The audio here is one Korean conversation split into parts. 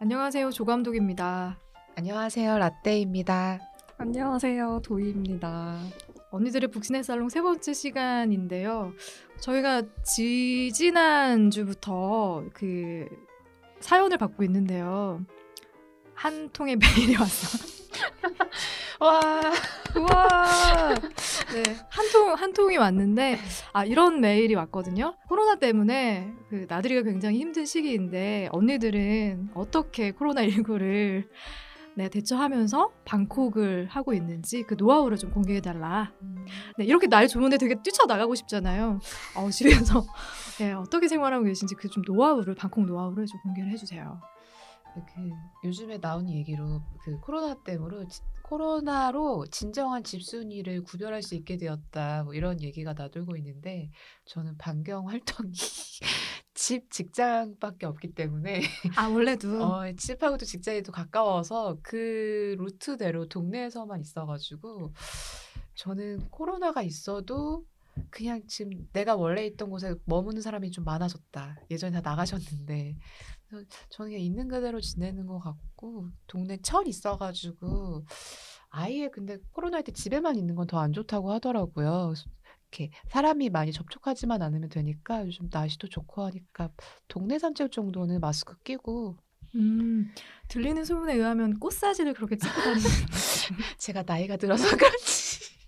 안녕하세요. 조감독입니다. 안녕하세요. 라떼입니다. 안녕하세요. 도희입니다. 언니들의 북신의 살롱 세 번째 시간인데요. 저희가 지지난주부터 그 사연을 받고 있는데요. 한 통의 메일이 왔어. 와, 와 네, 한 통, 한 통이 왔는데, 아, 이런 메일이 왔거든요. 코로나 때문에 그 나들이가 굉장히 힘든 시기인데, 언니들은 어떻게 코로나19를 네, 대처하면서 방콕을 하고 있는지 그 노하우를 좀 공개해달라. 네, 이렇게 날 좋은데 되게 뛰쳐나가고 싶잖아요. 어, 집에서 네, 네 어떻게 생활하고 계신지 그 좀 노하우를, 방콕 노하우를 좀 공개를 해주세요. 그 요즘에 나온 얘기로 그 코로나 때문에 코로나로 진정한 집순이를 구별할 수 있게 되었다 뭐 이런 얘기가 나돌고 있는데 저는 반경 활동이 집 직장밖에 없기 때문에 아 원래도 어, 집하고도 직장이도 가까워서 그 루트대로 동네에서만 있어가지고 저는 코로나가 있어도 그냥 지금 내가 원래 있던 곳에 머무는 사람이 좀 많아졌다 예전에 다 나가셨는데 저는 그냥 있는 그대로 지내는 것 같고 동네 철 있어가지고 아예 근데 코로나 때 집에만 있는 건 더 안 좋다고 하더라고요. 이렇게 사람이 많이 접촉하지만 않으면 되니까 요즘 날씨도 좋고 하니까 동네 산책 정도는 마스크 끼고 음, 들리는 소문에 의하면 꽃사진을 그렇게 찍고 다니는 제가 나이가 들어서 그런지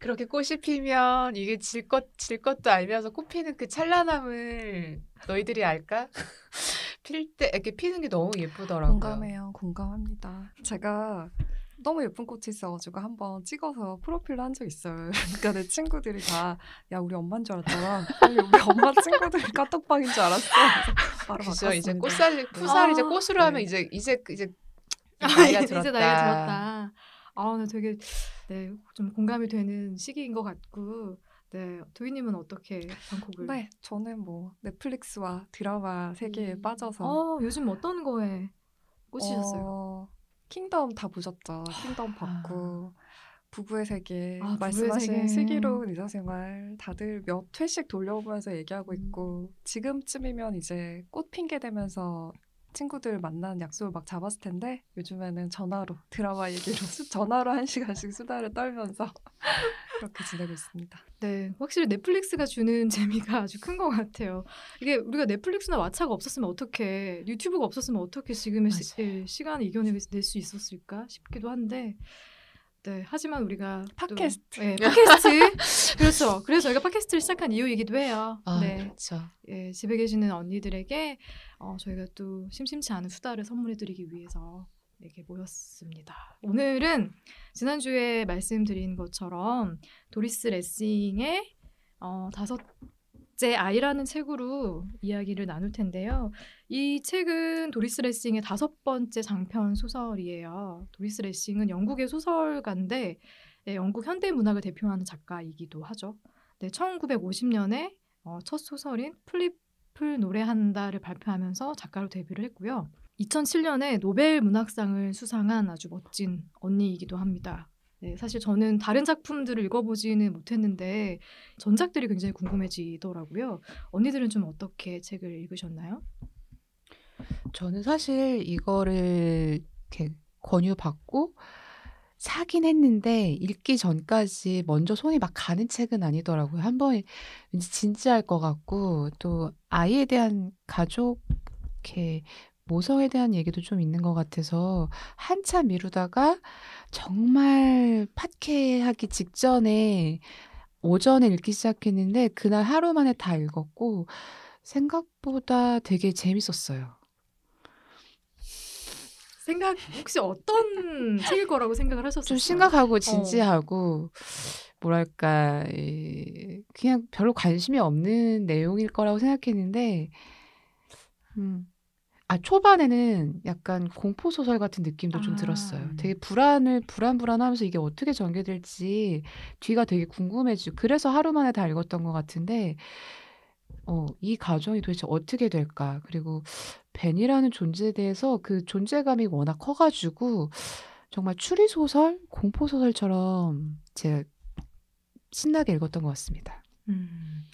그렇게 꽃이 피면 이게 질것질 것도 알면서 꽃피는 그 찬란함을 너희들이 알까? 필때 이렇게 피는 게 너무 예쁘더라고요. 공감해요. 공감합니다. 제가 너무 예쁜 꽃이 있어가지고 한번 찍어서 프로필로 한 적 있어요. 그러니까 내 친구들이 다, 야, 우리 엄마인 줄 알았잖아. 우리 엄마 친구들 까똑방인 줄 알았어. 바로 그죠. 이제 꽃살, 풋살 아, 네. 이제 꽃으로 네. 하면 이제, 그, 아, 이제, 이제, 나이가 들었다. 이제 나이가 들었다. 아, 네, 되게, 네, 좀 공감이 되는 시기인 것 같고. 네, 도희님은 어떻게 방콕을? 네, 저는 뭐 넷플릭스와 드라마 세계에 음. 빠져서. 어, 요즘 어떤 거에 꽂히셨어요? 어, 킹덤 다 보셨죠? 아. 킹덤 봤고 부부의 세계 아, 말씀하신 부부의 세계. 슬기로운 의사생활 다들 몇 회씩 돌려보면서 얘기하고 음. 있고 음. 지금쯤이면 이제 꽃 핑계 대면서 친구들 만나는 약속을 막 잡았을 텐데 요즘에는 전화로 드라마 얘기로 수, 전화로 한 시간씩 수다를 떨면서 그렇게 지내고 있습니다. 네, 확실히 넷플릭스가 주는 재미가 아주 큰 것 같아요. 이게 우리가 넷플릭스나 왓챠가 없었으면 어떻게 유튜브가 없었으면 어떻게 지금의 시, 예, 시간 이겨낼 수 있었을까 싶기도 한데 네, 하지만 우리가 팟캐스트, 또, 예, 네, 팟캐스트 그렇죠. 그래서 저희가 팟캐스트를 시작한 이유이기도 해요. 아, 네, 그렇죠. 예, 집에 계시는 언니들에게 어, 저희가 또 심심치 않은 수다를 선물해드리기 위해서 이렇게 모였습니다. 음. 오늘은 지난주에 말씀드린 것처럼 도리스 레싱의 어, 다섯째 아이라는 책으로 이야기를 나눌 텐데요. 이 책은 도리스 레싱의 다섯 번째 장편 소설이에요. 도리스 레싱은 영국의 소설가인데 네, 영국 현대 문학을 대표하는 작가이기도 하죠. 네, 1950년에 어, 첫 소설인 플립 숲 노래한다를 발표하면서 작가로 데뷔를 했고요. 2007년에 노벨 문학상을 수상한 아주 멋진 언니이기도 합니다. 네, 사실 저는 다른 작품들을 읽어보지는 못했는데 전작들이 굉장히 궁금해지더라고요. 언니들은 좀 어떻게 책을 읽으셨나요? 저는 사실 이거를 이렇게 권유받고 사긴 했는데 읽기 전까지 먼저 손이 막 가는 책은 아니더라고요. 한번 진지할 것 같고 또 아이에 대한 가족 이 모성에 대한 얘기도 좀 있는 것 같아서 한참 미루다가 정말 팟캐하기 직전에 오전에 읽기 시작했는데 그날 하루 만에 다 읽었고 생각보다 되게 재밌었어요. 생각 혹시 어떤 책일 거라고 생각을 하셨어요? 좀 심각하고 어. 진지하고 어. 뭐랄까 그냥 별로 관심이 없는 내용일 거라고 생각했는데 음. 아 초반에는 약간 공포 소설 같은 느낌도 아. 좀 들었어요. 아. 되게 불안을 불안 불안하면서 이게 어떻게 전개될지 뒤가 되게 궁금해지고 그래서 하루 만에 다 읽었던 것 같은데 어, 이 가정이 도대체 어떻게 될까 그리고 벤이라는 존재에 대해서 그 존재감이 워낙 커가지고 정말 추리 소설, 공포 소설처럼 제 신나게 읽었던 것 같습니다. 음.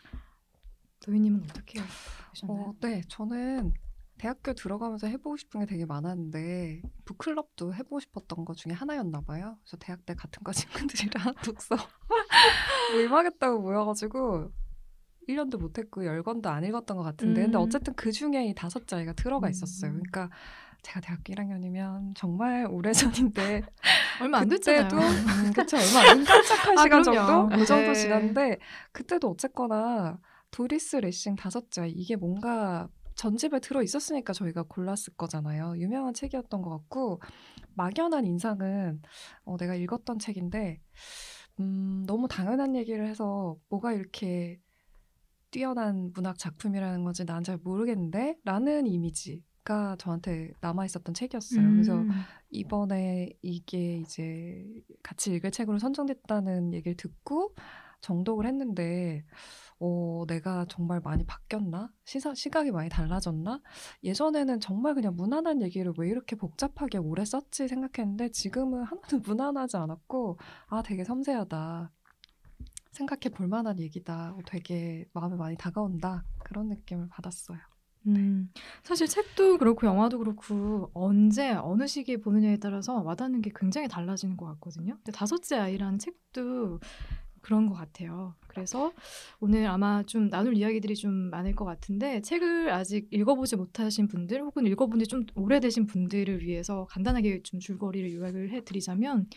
도님은 어떻게 하셨나요? 어, 네, 저는 대학교 들어가면서 해보고 싶은 게 되게 많았는데 북클럽도 해보고 싶었던 것 중에 하나였나 봐요. 그래서 대학 때 같은 과 친구들이랑 독서 모임하겠다고 모여가지고 1년도 못했고 열권도 안 읽었던 것 같은데 음. 근데 어쨌든 그 중에 이 다섯 자리가 들어가 있었어요. 음. 그러니까 제가 대학교 1학년이면 정말 오래전인데 얼마 안 됐잖아요. 음, 그쵸 얼마 안 깜짝한 아, 시간 그 정도 그 네. 정도 네. 지났는데 그때도 어쨌거나 도리스 레싱 다섯 자 이게 뭔가 전집에 들어 있었으니까 저희가 골랐을 거잖아요. 유명한 책이었던 것 같고 막연한 인상은 어, 내가 읽었던 책인데 음, 너무 당연한 얘기를 해서 뭐가 이렇게 뛰어난 문학 작품이라는 건지 난 잘 모르겠는데 라는 이미지 가 저한테 남아 있었던 책이었어요. 음. 그래서 이번에 이게 이제 같이 읽을 책으로 선정됐다는 얘기를 듣고 정독을 했는데 어, 내가 정말 많이 바뀌었나? 시사, 시각이 많이 달라졌나? 예전에는 정말 그냥 무난한 얘기를 왜 이렇게 복잡하게 오래 썼지 생각했는데 지금은 하나도 무난하지 않았고, 아, 되게 섬세하다. 생각해 볼 만한 얘기다. 되게 마음에 많이 다가온다. 그런 느낌을 받았어요. 네. 음. 사실 책도 그렇고 영화도 그렇고 언제 어느 시기에 보느냐에 따라서 와닿는 게 굉장히 달라지는 것 같거든요. 근데 다섯째 아이라는 책도 그런 것 같아요. 그래서 오늘 아마 좀 나눌 이야기들이 좀 많을 것 같은데 책을 아직 읽어보지 못하신 분들 혹은 읽어본 지좀 오래되신 분들을 위해서 간단하게 좀 줄거리를 요약을 해드리자면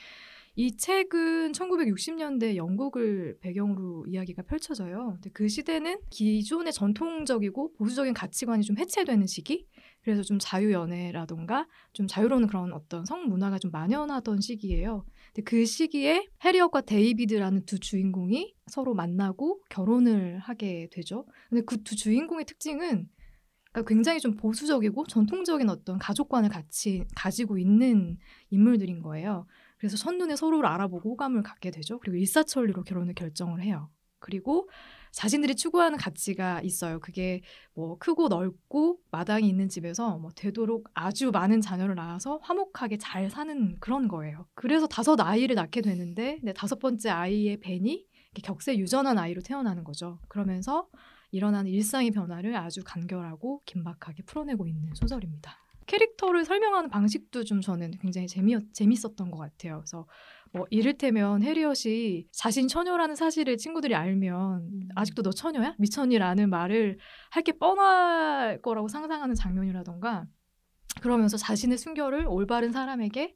이 책은 1960년대 영국을 배경으로 이야기가 펼쳐져요. 근데 그 시대는 기존의 전통적이고 보수적인 가치관이 좀 해체되는 시기. 그래서 좀 자유 연애라던가 좀 자유로운 그런 어떤 성 문화가 좀 만연하던 시기예요. 근데 그 시기에 해리엇과 데이비드라는 두 주인공이 서로 만나고 결혼을 하게 되죠. 근데 그 두 주인공의 특징은 그러니까 굉장히 좀 보수적이고 전통적인 어떤 가족관을 같이 가지고 있는 인물들인 거예요. 그래서 첫눈에 서로를 알아보고 호감을 갖게 되죠. 그리고 일사천리로 결혼을 결정을 해요. 그리고 자신들이 추구하는 가치가 있어요. 그게 뭐 크고 넓고 마당이 있는 집에서 뭐 되도록 아주 많은 자녀를 낳아서 화목하게 잘 사는 그런 거예요. 그래서 다섯 아이를 낳게 되는데 다섯 번째 아이의 벤이 격세 유전한 아이로 태어나는 거죠. 그러면서 일어나는 일상의 변화를 아주 간결하고 긴박하게 풀어내고 있는 소설입니다. 캐릭터를 설명하는 방식도 좀 저는 굉장히 재미 재밌었던 것 같아요. 그래서 뭐 이를테면 해리엇이 자신 처녀라는 사실을 친구들이 알면 음. 아직도 너 처녀야? 미천이라는 말을 할 게 뻔할 거라고 상상하는 장면이라던가 그러면서 자신의 순결을 올바른 사람에게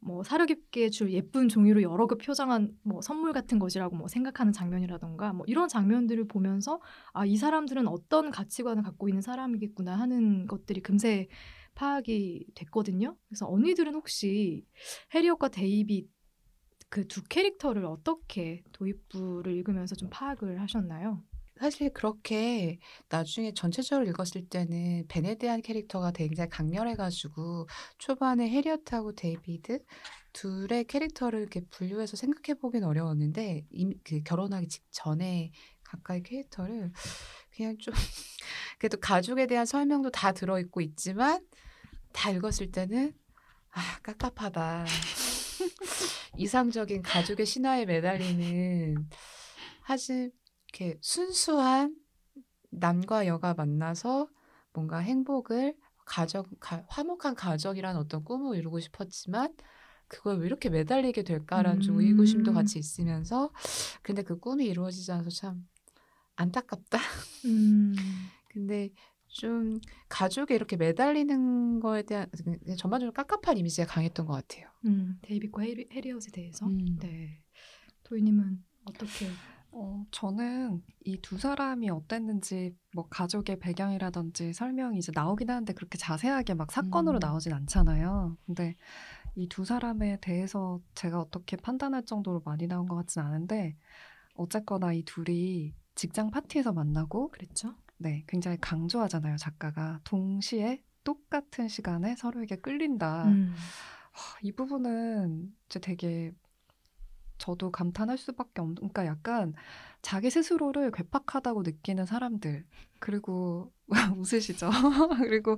뭐 사려 깊게 줄 예쁜 종이로 여러 급 표장한 뭐 선물 같은 것이라고 뭐 생각하는 장면이라던가 뭐 이런 장면들을 보면서 아 이 사람들은 어떤 가치관을 갖고 있는 사람이겠구나 하는 것들이 금세 파악이 됐거든요. 그래서 언니들은 혹시 해리엇과 데이빗 그두 캐릭터를 어떻게 도입부를 읽으면서 좀 파악을 하셨나요? 사실 그렇게 나중에 전체적으로 읽었을 때는 벤에 대한 캐릭터가 굉장히 강렬해가지고 초반에 해리엇하고 데이비드 둘의 캐릭터를 이렇게 분류해서 생각해보긴 어려웠는데 그 결혼하기 직전에 가까이 캐릭터를 그냥 좀 그래도 가족에 대한 설명도 다 들어있고 있지만 다 읽었을 때는 아 깝깝하다. 이상적인 가족의 신화에 매달리는 하지 이렇게 순수한 남과 여가 만나서 뭔가 행복을 가정 가, 화목한 가정이란 어떤 꿈을 이루고 싶었지만 그걸 왜 이렇게 매달리게 될까라는 음. 좀 의구심도 음. 같이 있으면서 근데 그 꿈이 이루어지지 않아서 참 안타깝다. 음. 근데 좀 가족에 이렇게 매달리는 거에 대한 그, 그, 전반적으로 깝깝한 이미지가 강했던 것 같아요. 음, 데이빗과 해리, 해리엇에 대해서. 음. 네. 도희님은 어떻게? 어, 저는 이 두 사람이 어땠는지 뭐 가족의 배경이라든지 설명이 이제 나오긴 하는데 그렇게 자세하게 막 사건으로 음. 나오진 않잖아요. 근데 이 두 사람에 대해서 제가 어떻게 판단할 정도로 많이 나온 것 같진 않은데 어쨌거나 이 둘이 직장 파티에서 만나고 그랬죠. 네, 굉장히 강조하잖아요, 작가가. 동시에 똑같은 시간에 서로에게 끌린다. 음. 이 부분은 이제 되게 저도 감탄할 수밖에 없는, 그러니까 약간 자기 스스로를 괴팍하다고 느끼는 사람들, 그리고 웃으시죠? 그리고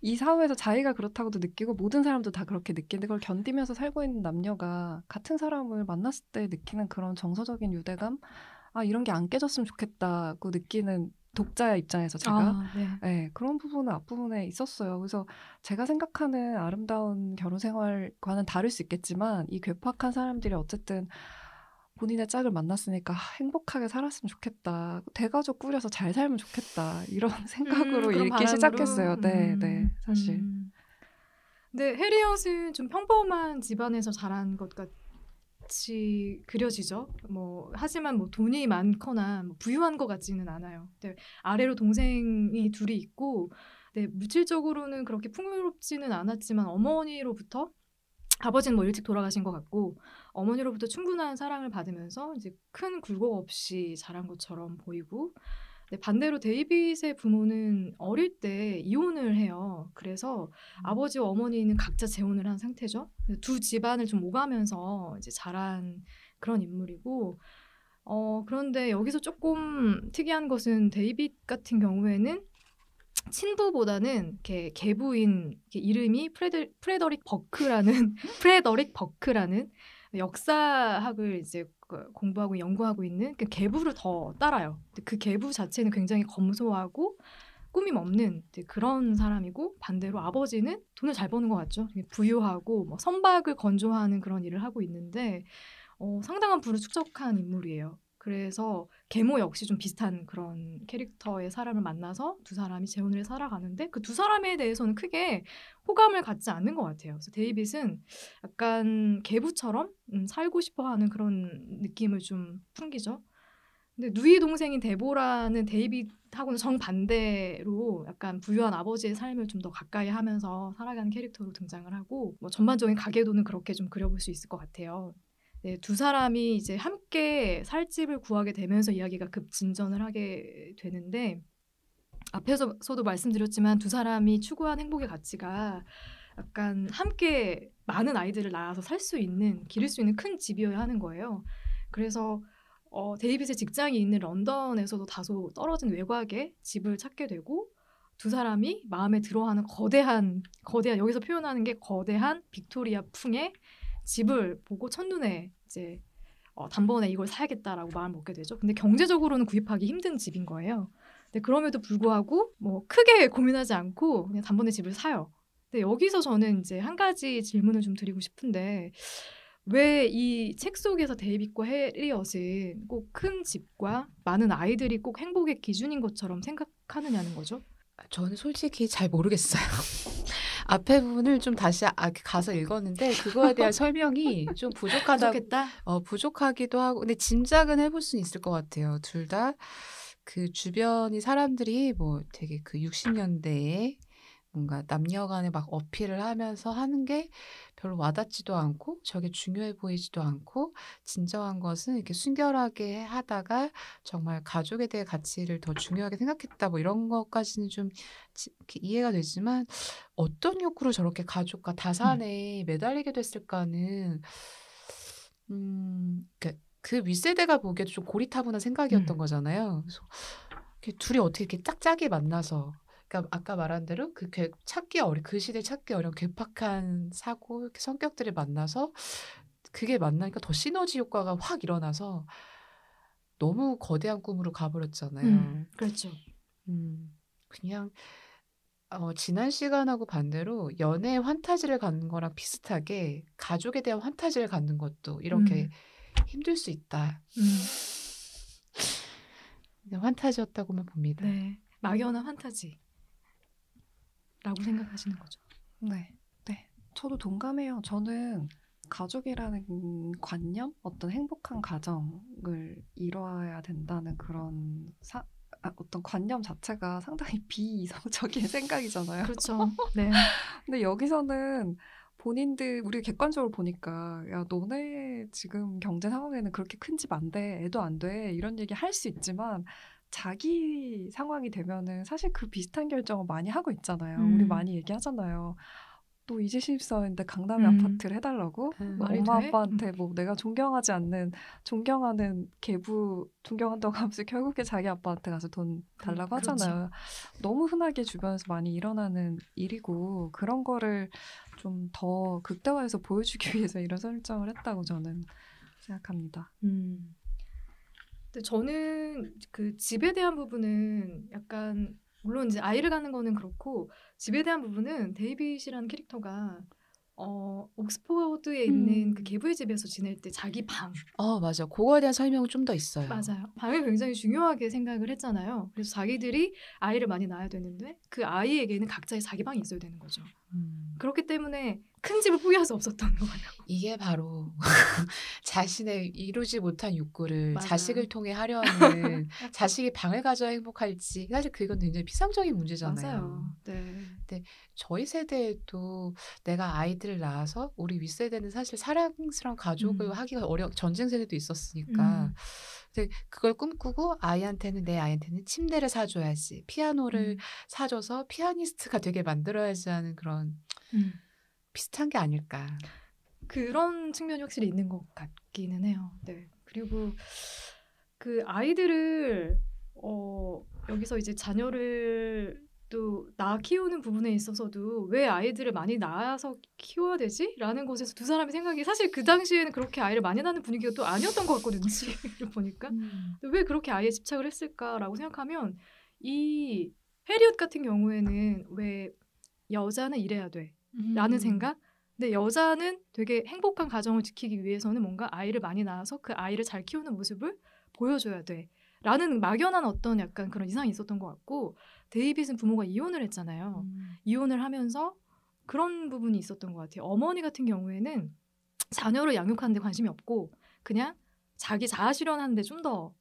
이 사회에서 자기가 그렇다고도 느끼고 모든 사람도 다 그렇게 느끼는데 그걸 견디면서 살고 있는 남녀가 같은 사람을 만났을 때 느끼는 그런 정서적인 유대감, 아, 이런 게 안 깨졌으면 좋겠다고 느끼는 독자 의 입장에서 아, 제가 아, 네. 네. 그런 부분은 앞부분에 있었어요. 그래서 제가 생각하는 아름다운 결혼 생활과는 다를 수 있겠지만 이 괴팍한 사람들이 어쨌든 본인의 짝을 만났으니까 행복하게 살았으면 좋겠다. 대가족 꾸려서 잘 살면 좋겠다. 이런 생각으로 음, 읽기 시작했어요. 네, 네 음, 네, 사실. 음. 근데 해리 엇은 좀 평범한 집안에서 자란 것 같. 아요 같이 그려지죠. 뭐 하지만 뭐 돈이 많거나 뭐 부유한 것 같지는 않아요. 네, 아래로 동생이 둘이 있고 네, 물질적으로는 그렇게 풍요롭지는 않았지만 어머니로부터 아버지는 뭐 일찍 돌아가신 것 같고 어머니로부터 충분한 사랑을 받으면서 이제 큰 굴곡 없이 자란 것처럼 보이고 네, 반대로 데이빗의 부모는 어릴 때 이혼을 해요. 그래서 음. 아버지와 어머니는 각자 재혼을 한 상태죠. 두 집안을 좀 오가면서 이제 자란 그런 인물이고, 어, 그런데 여기서 조금 특이한 것은 데이빗 같은 경우에는 친부보다는 이렇게 계부인 이렇게 이름이 프레드, 프레더릭 버크라는 프레더릭 버크라는 역사학을 이제 그 공부하고 연구하고 있는 그 계부를 더 따라요. 그개부 자체는 굉장히 검소하고 꾸밈 없는 그런 사람이고 반대로 아버지는 돈을 잘 버는 것 같죠. 부유하고 뭐 선박을 건조하는 그런 일을 하고 있는데 어, 상당한 부를 축적한 인물이에요. 그래서 계모 역시 좀 비슷한 그런 캐릭터의 사람을 만나서 두 사람이 재혼을 살아가는데 그 두 사람에 대해서는 크게 호감을 갖지 않는 것 같아요. 그래서 데이빗은 약간 개부처럼 음, 살고 싶어하는 그런 느낌을 좀 풍기죠. 근데 누이 동생인 데보라는 데이빗하고는 정반대로 약간 부유한 아버지의 삶을 좀 더 가까이 하면서 살아가는 캐릭터로 등장을 하고 뭐 전반적인 가계도는 그렇게 좀 그려볼 수 있을 것 같아요. 네, 두 사람이 이제 함께 살 집을 구하게 되면서 이야기가 급진전을 하게 되는데 앞에서도 말씀드렸지만 두 사람이 추구한 행복의 가치가 약간 함께 많은 아이들을 낳아서 살 수 있는 기를 수 있는 큰 집이어야 하는 거예요. 그래서 어, 데이빗의 직장이 있는 런던에서도 다소 떨어진 외곽에 집을 찾게 되고 두 사람이 마음에 들어하는 거대한 거대한 여기서 표현하는 게 거대한 빅토리아 풍의 집을 보고 첫눈에 이제 어, 단번에 이걸 사야겠다라고 마음을 먹게 되죠. 근데 경제적으로는 구입하기 힘든 집인 거예요. 근데 그럼에도 불구하고 뭐 크게 고민하지 않고 그냥 단번에 집을 사요. 근데 여기서 저는 이제 한 가지 질문을 좀 드리고 싶은데 왜 이 책 속에서 데이빗과 해리엇은 꼭 큰 집과 많은 아이들이 꼭 행복의 기준인 것처럼 생각하느냐는 거죠? 저는 솔직히 잘 모르겠어요. 앞에 부분을 좀 다시 아, 가서 읽었는데 그거에 대한 설명이 좀 부족하다. 부족했다? 어, 부족하기도 하고 근데 짐작은 해볼 수 있을 것 같아요. 둘 다 그 주변이 사람들이 뭐 되게 그 60년대에 뭔가 남녀 간에 막 어필을 하면서 하는 게 별로 와닿지도 않고 저게 중요해 보이지도 않고 진정한 것은 이렇게 순결하게 하다가 정말 가족에 대해 가치를 더 중요하게 생각했다 뭐 이런 것까지는 좀 이해가 되지만 어떤 욕구로 저렇게 가족과 음. 다산에 음. 매달리게 됐을까는 음, 그그 그러니까 윗세대가 보기에도 좀 고리타분한 생각이었던 음. 거잖아요. 그래서 둘이 어떻게 이렇게 짝짝이 만나서 그러니까 아까 말한 대로 그 찾기 어려 그 시대 찾기 어려운 괴팍한 사고 성격들이 만나서 그게 만나니까 더 시너지 효과가 확 일어나서 너무 거대한 꿈으로 가버렸잖아요. 음, 그렇죠. 음, 그냥 어, 지난 시간하고 반대로 연애 환타지를 갖는 거랑 비슷하게 가족에 대한 환타지를 갖는 것도 이렇게 음. 힘들 수 있다. 음. 환타지였다고만 봅니다. 네, 막연한 환타지. 라고 생각하시는 거죠. 네. 네. 저도 동감해요. 저는 가족이라는 관념, 어떤 행복한 가정을 이뤄야 된다는 그런 사, 아, 어떤 관념 자체가 상당히 비이성적인 생각이잖아요. 그렇죠. 네. 근데 여기서는 본인들 우리 객관적으로 보니까 야 너네 지금 경제 상황에는 그렇게 큰 집 안 돼, 애도 안 돼 이런 얘기 할 수 있지만 자기 상황이 되면은 사실 그 비슷한 결정을 많이 하고 있잖아요. 음. 우리 많이 얘기하잖아요. 또 이제 실사인데 강남의 음. 아파트를 해달라고 음. 뭐 엄마 돼? 아빠한테 음. 뭐 내가 존경하지 않는 존경하는 개부 존경한다고 하면서 결국에 자기 아빠한테 가서 돈 그, 달라고 하잖아요. 그렇지. 너무 흔하게 주변에서 많이 일어나는 일이고 그런 거를 좀 더 극대화해서 보여주기 위해서 이런 설정을 했다고 저는 생각합니다. 음. 근데 저는 그 집에 대한 부분은 약간 물론 이제 아이를 가는 거는 그렇고 집에 대한 부분은 데이빗이라는 캐릭터가 어옥스퍼드에 음. 있는 음. 그 개부의 집에서 지낼 때 자기 방. 어 맞아. 그거에 대한 설명은 좀 더 있어요. 맞아요. 방을 굉장히 중요하게 생각을 했잖아요. 그래서 자기들이 아이를 많이 낳아야 되는데 그 아이에게는 각자의 자기 방이 있어야 되는 거죠. 음. 그렇기 때문에 큰 집을 포기할 수 없었던 거예요. 이게 바로 자신의 이루지 못한 욕구를 맞아요. 자식을 통해 하려는 자식이 방을 가져야 행복할지 사실 그건 굉장히 피상적인 문제잖아요. 맞아요. 네. 근데 저희 세대에도 내가 아이들을 낳아서 우리 윗세대는 사실 사랑스러운 가족을 음. 하기가 어려 전쟁 세대도 있었으니까 음. 그걸 꿈꾸고 아이한테는 내 아이한테는 침대를 사줘야지 피아노를 음. 사줘서 피아니스트가 되게 만들어야지 하는 그런 음. 비슷한 게 아닐까. 그런 측면이 확실히 있는 것 같기는 해요. 네. 그리고 그 아이들을 어 여기서 이제 자녀를 또 낳아 키우는 부분에 있어서도 왜 아이들을 많이 낳아서 키워야 되지? 라는 것에서 두 사람의 생각이 사실 그 당시에는 그렇게 아이를 많이 낳는 분위기가 또 아니었던 것 같거든요. 눈치 보니까. 음. 왜 그렇게 아이에 집착을 했을까라고 생각하면 이 해리엇 같은 경우에는 왜 여자는 이래야 돼. 라는 음. 생각? 근데 여자는 되게 행복한 가정을 지키기 위해서는 뭔가 아이를 많이 낳아서 그 아이를 잘 키우는 모습을 보여줘야 돼. 라는 막연한 어떤 약간 그런 이상이 있었던 것 같고, 데이빗은 부모가 이혼을 했잖아요. 음. 이혼을 하면서 그런 부분이 있었던 것 같아요. 어머니 같은 경우에는 자녀를 양육하는데 관심이 없고, 그냥 자기 자아 실현하는데 좀 더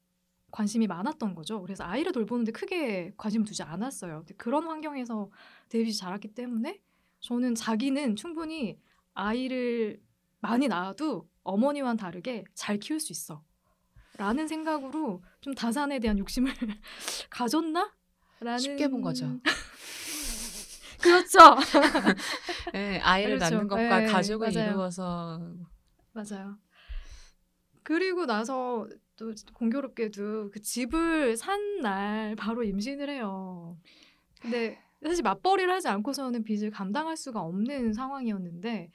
관심이 많았던 거죠. 그래서 아이를 돌보는데 크게 관심 을 두지 않았어요. 그런 환경에서 데이빗이 자랐기 때문에 저는 자기는 충분히 아이를 많이 낳아도 어머니와 는 다르게 잘 키울 수 있어. 라는 생각으로 좀 다산에 대한 욕심을 가졌나? 라는 쉽게 본 거죠. 그렇죠. 네, 아이를 그렇죠. 낳는 것과 네, 가족을 맞아요. 이루어서 맞아요. 그리고 나서 또 공교롭게도 그 집을 산 날 바로 임신을 해요. 근데 사실 맞벌이를 하지 않고서는 빚을 감당할 수가 없는 상황이었는데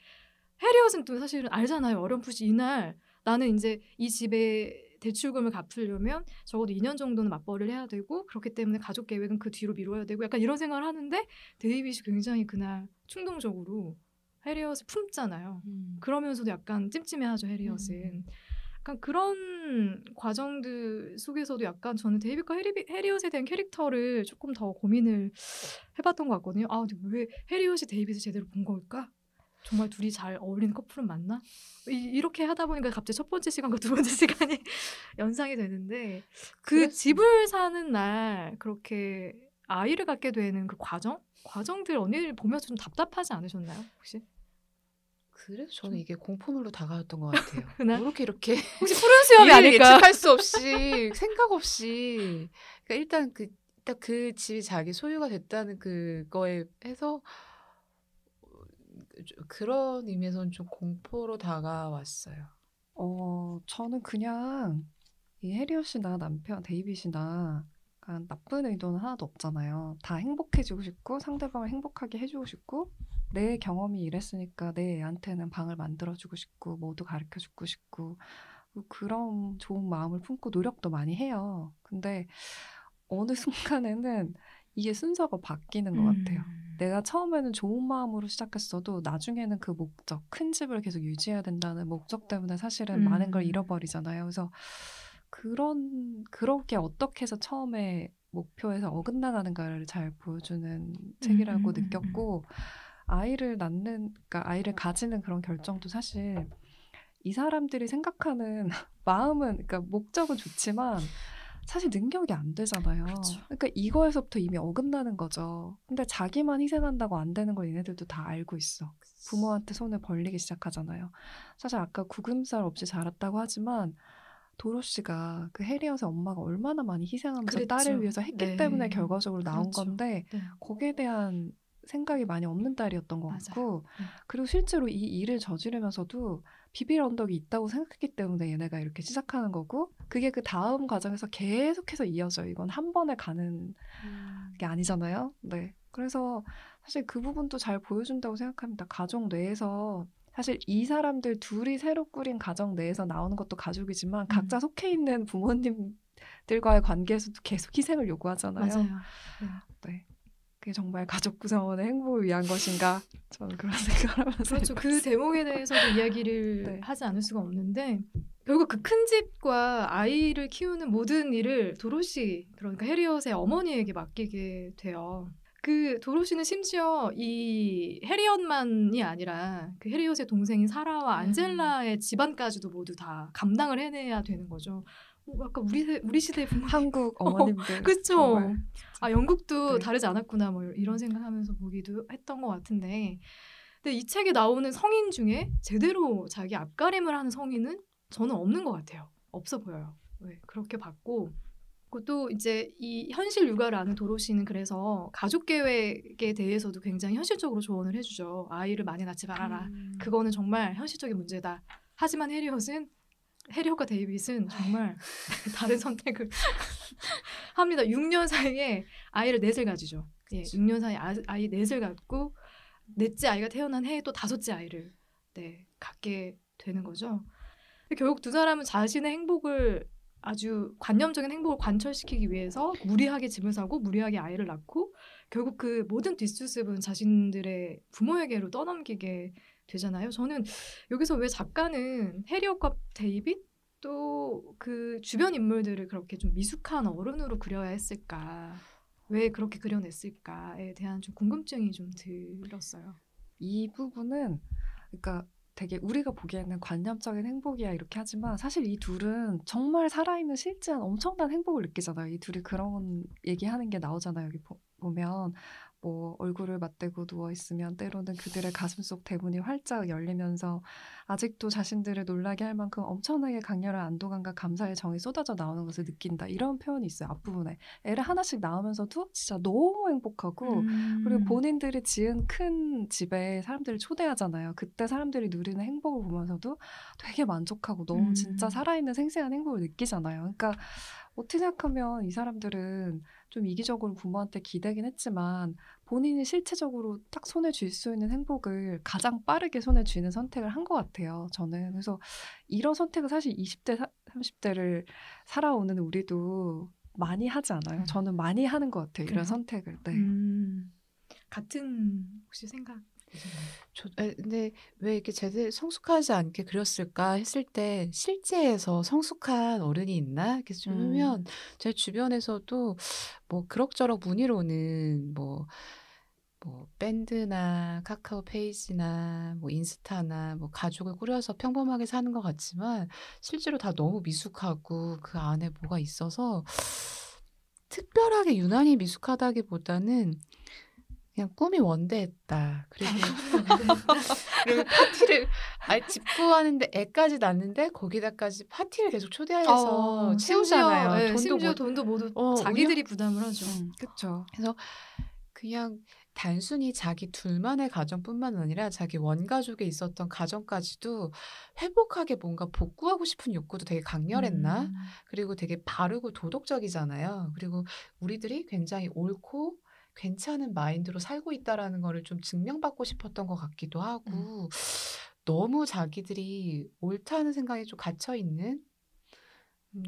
해리엇슨도 사실은 알잖아요. 어렴풋이 이날 나는 이제 이 집에 대출금을 갚으려면 적어도 2년 정도는 맞벌이를 해야 되고 그렇기 때문에 가족 계획은 그 뒤로 미뤄야 되고 약간 이런 생각을 하는데 데이빗이 굉장히 그날 충동적으로 해리엇을 품잖아요. 음. 그러면서도 약간 찜찜해하죠 해리엇은. 음. 약간 그런 과정들 속에서도 약간 저는 데이비과 드 해리, 해리엇에 대한 캐릭터를 조금 더 고민을 해봤던 것 같거든요. 아, 근데 왜 해리엇이 데이빗을 제대로 본 걸까? 정말 둘이 잘 어울리는 커플은 맞나? 이, 렇게 하다 보니까 갑자기 첫 번째 시간과 두 번째 시간이 연상이 되는데 그 집을 사는 날 그렇게 아이를 갖게 되는 그 과정? 과정들 언니 보면서 좀 답답하지 않으셨나요? 혹시? 그래 저는 이게 공포물로 다가왔던 것 같아요. 이렇게 이렇게 혹시 푸른 수염이 아닐까? 예측할 수 없이 생각 없이 그러니까 일단 그 일단 그 집이 자기 소유가 됐다는 그거에 해서 어, 그런 의미에서는 좀 공포로 다가왔어요. 어, 저는 그냥 이 해리어 씨나 남편 데이빗이나 아, 나쁜 의도는 하나도 없잖아요. 다 행복해지고 싶고 상대방을 행복하게 해주고 싶고 내 경험이 이랬으니까 내 애한테는 방을 만들어주고 싶고 모두 가르쳐주고 싶고 그 그런 좋은 마음을 품고 노력도 많이 해요. 근데 어느 순간에는 이게 순서가 바뀌는 것 같아요. 음. 내가 처음에는 좋은 마음으로 시작했어도 나중에는 그 목적, 큰 집을 계속 유지해야 된다는 목적 때문에 사실은 음. 많은 걸 음. 잃어버리잖아요. 그래서 그런 그렇게 어떻게 해서 처음에 목표에서 어긋나가는가를 잘 보여주는 음, 책이라고 음. 느꼈고 아이를 낳는, 그러니까 아이를 음. 가지는 그런 결정도 사실 음. 이 사람들이 생각하는 마음은, 그러니까 목적은 좋지만 사실 능력이 안 되잖아요. 그렇죠. 그러니까 이거에서부터 이미 어긋나는 거죠. 근데 자기만 희생한다고 안 되는 걸 얘네들도 다 알고 있어. 부모한테 손을 벌리기 시작하잖아요. 사실 아까 구금살 없이 자랐다고 하지만 도로 씨가 그 해리엇의 엄마가 얼마나 많이 희생하면서 그랬죠. 딸을 위해서 했기 네. 때문에 결과적으로 나온 그렇죠. 건데 네. 거기에 대한 생각이 많이 없는 딸이었던 것 같고 맞아요. 네. 그리고 실제로 이 일을 저지르면서도 비빌 언덕이 있다고 생각했기 때문에 얘네가 이렇게 시작하는 거고 그게 그 다음 과정에서 계속해서 이어져 이건 한 번에 가는 음. 게 아니잖아요. 네. 그래서 사실 그 부분도 잘 보여준다고 생각합니다. 가족 내에서 사실 이 사람들 둘이 새로 꾸린 가정 내에서 나오는 것도 가족이지만 음. 각자 속해 있는 부모님들과의 관계에서도 계속 희생을 요구하잖아요. 맞아요. 네. 그게 정말 가족 구성원의 행복을 위한 것인가? 저는 그런 생각을 하면서 그렇죠. 그 대목에 대해서도 이야기를 네. 하지 않을 수가 없는데 결국 그 큰 집과 아이를 키우는 모든 일을 도로시 그러니까 해리엇의 어머니에게 맡기게 돼요. 그 도로시는 심지어 이 해리엇만이 아니라 그 해리엇의 동생인 사라와 음. 안젤라의 집안까지도 모두 다 감당을 해내야 되는 거죠. 아까 우리 우리 시대 부모 한국 어, 어머님들 어, 그렇죠. 아 영국도 네. 다르지 않았구나 뭐 이런 생각하면서 보기도 했던 것 같은데 근데 이 책에 나오는 성인 중에 제대로 자기 앞가림을 하는 성인은 저는 없는 것 같아요. 없어 보여요. 네, 그렇게 봤고 또 이제 이 현실 육아라는 도로시는 그래서 가족 계획에 대해서도 굉장히 현실적으로 조언을 해주죠. 아이를 많이 낳지 말아라. 음. 그거는 정말 현실적인 문제다. 하지만 해리엇은 해리어과 데이빗은 정말 다른 선택을 합니다. 6년 사이에 아이를 넷을 네 가지죠. 예, 6년 사이에 아, 이 넷을 네 갖고 넷째 아이가 태어난 해에 또 다섯째 아이를 네, 갖게 되는 거죠. 결국 두 사람은 자신의 행복을 아주 관념적인 행복을 관철시키기 위해서 무리하게 집을 사고 무리하게 아이를 낳고 결국 그 모든 뒷수습은 자신들의 부모에게로 떠넘기게 되잖아요. 저는 여기서 왜 작가는 해리엇과 데이빗 또 그 주변 인물들을 그렇게 좀 미숙한 어른으로 그려야 했을까? 왜 그렇게 그려냈을까에 대한 좀 궁금증이 좀 들었어요. 이 부분은 그러니까 되게 우리가 보기에는 관념적인 행복이야 이렇게 하지만 사실 이 둘은 정말 살아있는 실제한 엄청난 행복을 느끼잖아요. 이 둘이 그런 얘기하는 게 나오잖아요. 여기 보, 보면 뭐 얼굴을 맞대고 누워 있으면 때로는 그들의 가슴속 대문이 활짝 열리면서 아직도 자신들을 놀라게 할 만큼 엄청나게 강렬한 안도감과 감사의 정이 쏟아져 나오는 것을 느낀다 이런 표현이 있어요 앞부분에 애를 하나씩 낳으면서도 진짜 너무 행복하고 음. 그리고 본인들이 지은 큰 집에 사람들을 초대하잖아요 그때 사람들이 누리는 행복을 보면서도 되게 만족하고 너무 진짜 음. 살아있는 생생한 행복을 느끼잖아요 그러니까 어떻게 생각하면 이 사람들은 좀 이기적으로 부모한테 기대긴 했지만 본인이 실체적으로 딱 손에 쥘수 있는 행복을 가장 빠르게 손에 쥐는 선택을 한 것 같아요. 저는 그래서 이런 선택을 사실 20대 30대를 살아오는 우리도 많이 하지 않아요. 음. 저는 많이 하는 것 같아요. 이런 그래요? 선택을. 네. 음, 같은 혹시 생각 저, 근데 왜 이렇게 제대로 성숙하지 않게 그렸을까 했을 때 실제에서 성숙한 어른이 있나 이렇게 좀 음. 하면 제 주변에서도 뭐 그럭저럭 문의로 는 뭐 뭐 밴드나 카카오 페이지나 뭐 인스타나 뭐 가족을 꾸려서 평범하게 사는 것 같지만 실제로 다 너무 미숙하고 그 안에 뭐가 있어서 특별하게 유난히 미숙하다기보다는 그냥 꿈이 원대했다. 그리고, 아. 그리고 파티를 아예 집구하는데 애까지 낳는데 거기다까지 파티를 계속 초대해서 어, 채우잖아요. 네, 예, 돈도 심지어 못, 돈도 모두 어, 자기들이 운영? 부담을 하죠. 그렇죠. 그래서 그냥 단순히 자기 둘만의 가정뿐만 아니라 자기 원가족에 있었던 가정까지도 회복하게 뭔가 복구하고 싶은 욕구도 되게 강렬했나? 음. 그리고 되게 바르고 도덕적이잖아요. 그리고 우리들이 굉장히 옳고 괜찮은 마인드로 살고 있다라는 거를 좀 증명받고 싶었던 것 같기도 음. 하고 음. 너무 자기들이 옳다는 생각에 좀 갇혀 있는 음,